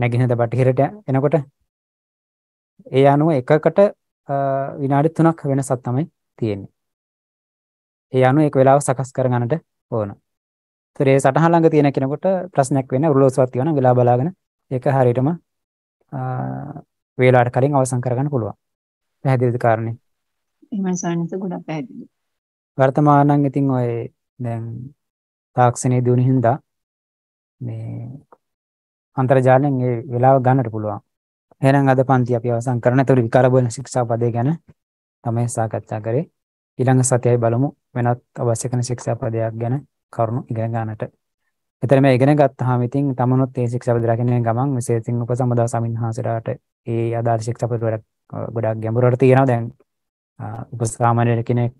නැගිනද බටහිරට එනකොට ඒ අනුව එකකට විනාඩි 3ක් වෙනසක් තමයි තියෙන්නේ. ඒ අනුව ඒක වෙලාව සකස් කරගන්නට ඕන. ඒතරේ සටහන් ළඟ තියෙන කෙනෙකුට ප්‍රශ්නයක් වෙන්නේ උරලෝසුවක් තියෙනවා වෙලා බලාගෙන ඒක හරියටම වේලාවට කලින් අවසන් කරගන්න පුළුවන්. පැහැදිලිද කාරණේ? එහෙමයි සාරණිත ගොඩක් පැහැදිලි. වර්තමානං ඉතින් ඔය දැන් තාක්ෂණයේ දිනු හින්දා මේ අන්තර්ජාලයෙන් ඒ වෙලාව ගන්නට පුළුවන්. එහෙනම් අද පන්ති අපි අවසන් කරන. ඒතකොට විකාර බලන ශික්ෂා පදේ ගැන තමයි සාකච්ඡා කරේ. ඊළඟ සතියේ බලමු වෙනත් අවශ්‍ය කරන ශික්ෂා පදයක් ගැන. කරුණු ඉගෙන ගන්නට. එතන මේ ඉගෙන ගත්තාම ඉතින් තමනුත් ඒ ශික්ෂා පද රකින්න ගමන් විශේෂයෙන් උපසම්පදා සමින්හාසලාට ඒ ආදාර ශික්ෂා පද වල ගොඩක් ගැඹුරට තියෙනවා දැන් උපසාමාන්‍ය කෙනෙක්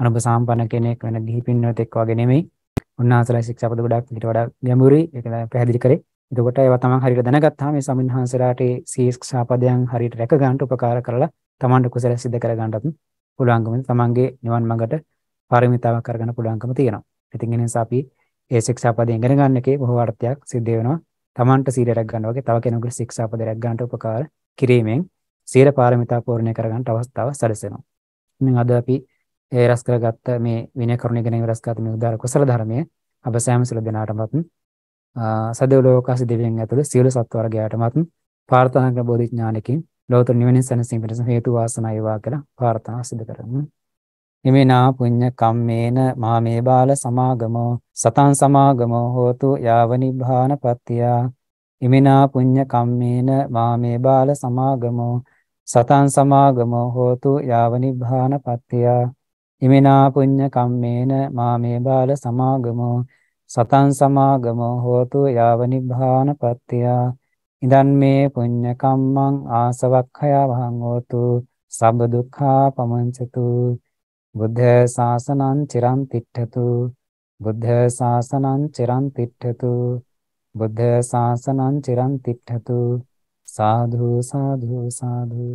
අනුභව සම්පන්න කෙනෙක් වෙන ගිහි පින්වතෙක් වගේ නෙමෙයි. උන්වහන්සේලා ශික්ෂා පද ගොඩක් ඊට වඩා ගැඹුරුයි ඒක පැහැදිලි කරේ. එතකොට ඒවා තමන් හරියට දැනගත්තාම මේ සමින්හාසලාට ඒ ශික්ෂා පදයන් හරියට රැක ගන්නට උපකාර කරලා තමන්ට කුසල සිද්ධ කර ගන්නත් පුළුවන්කම තමන්ගේ නිවන් මඟට පාරමිතාවක් කරගන්න පුළුවන්කම තියෙනවා. ඉතින් ඒ නිසා අපි ඒ ශික්ෂාපදේ ඉගෙන ගන්න එකේ බොහෝ අර්ථයක් සිද්ධ වෙනවා. Tamanට සීලයක් ගන්න වගේ තව කෙනෙකුට ශික්ෂාපදයක් ගන්නට උපකාර කිරීමෙන් සීල පාරමිතා පූර්ණේ කරගන්නට අවස්ථාව සැලසෙනවා. ඉතින් අද අපි ඒ රස කරගත්ත මේ විනය කරුණ ඉගෙන රස කරගත්ත මේ උදාර කුසල ධර්මයේ අප සෑම සිල දෙනාටමත් සදව ලෝකාසි දෙවියන් ඇතුළු සියලු සත්ව වර්ගයාටමත් ප්‍රාර්ථනා කර බෝධිඥානකින් ලෝතර නිවනින් සැනසීමට හේතු වාසනා වේවා කියලා ප්‍රාර්ථනා සිදු කරමු ඉමිනා පුඤ්ඤ කම්මේන මාමේ බාල සමාගමෝ සතං සමාගමෝ හෝතු යාව නිබ්බානපත්තිය ඉමිනා පුඤ්ඤ කම්මේන මාමේ බාල සමාගමෝ සතං සමාගමෝ හෝතු යාව නිබ්බානපත්තිය ඉමිනා පුඤ්ඤ කම්මේන මාමේ බාල සමාගමෝ සතං සමාගමෝ හෝතු යාව නිබ්බානපත්තිය ඉදන් මේ පුඤ්ඤ කම්මං ආසවක්ඛය වහං හෝතු සබ්බ දුක්ඛා පමංචතු බුද්ධ ශාසනං චිරන් තිට්ඨතු බුද්ධ ශාසනං චිරන් තිට්ඨතු බුද්ධ ශාසනං චිරන් තිට්ඨතු සාධු සාධු සාධු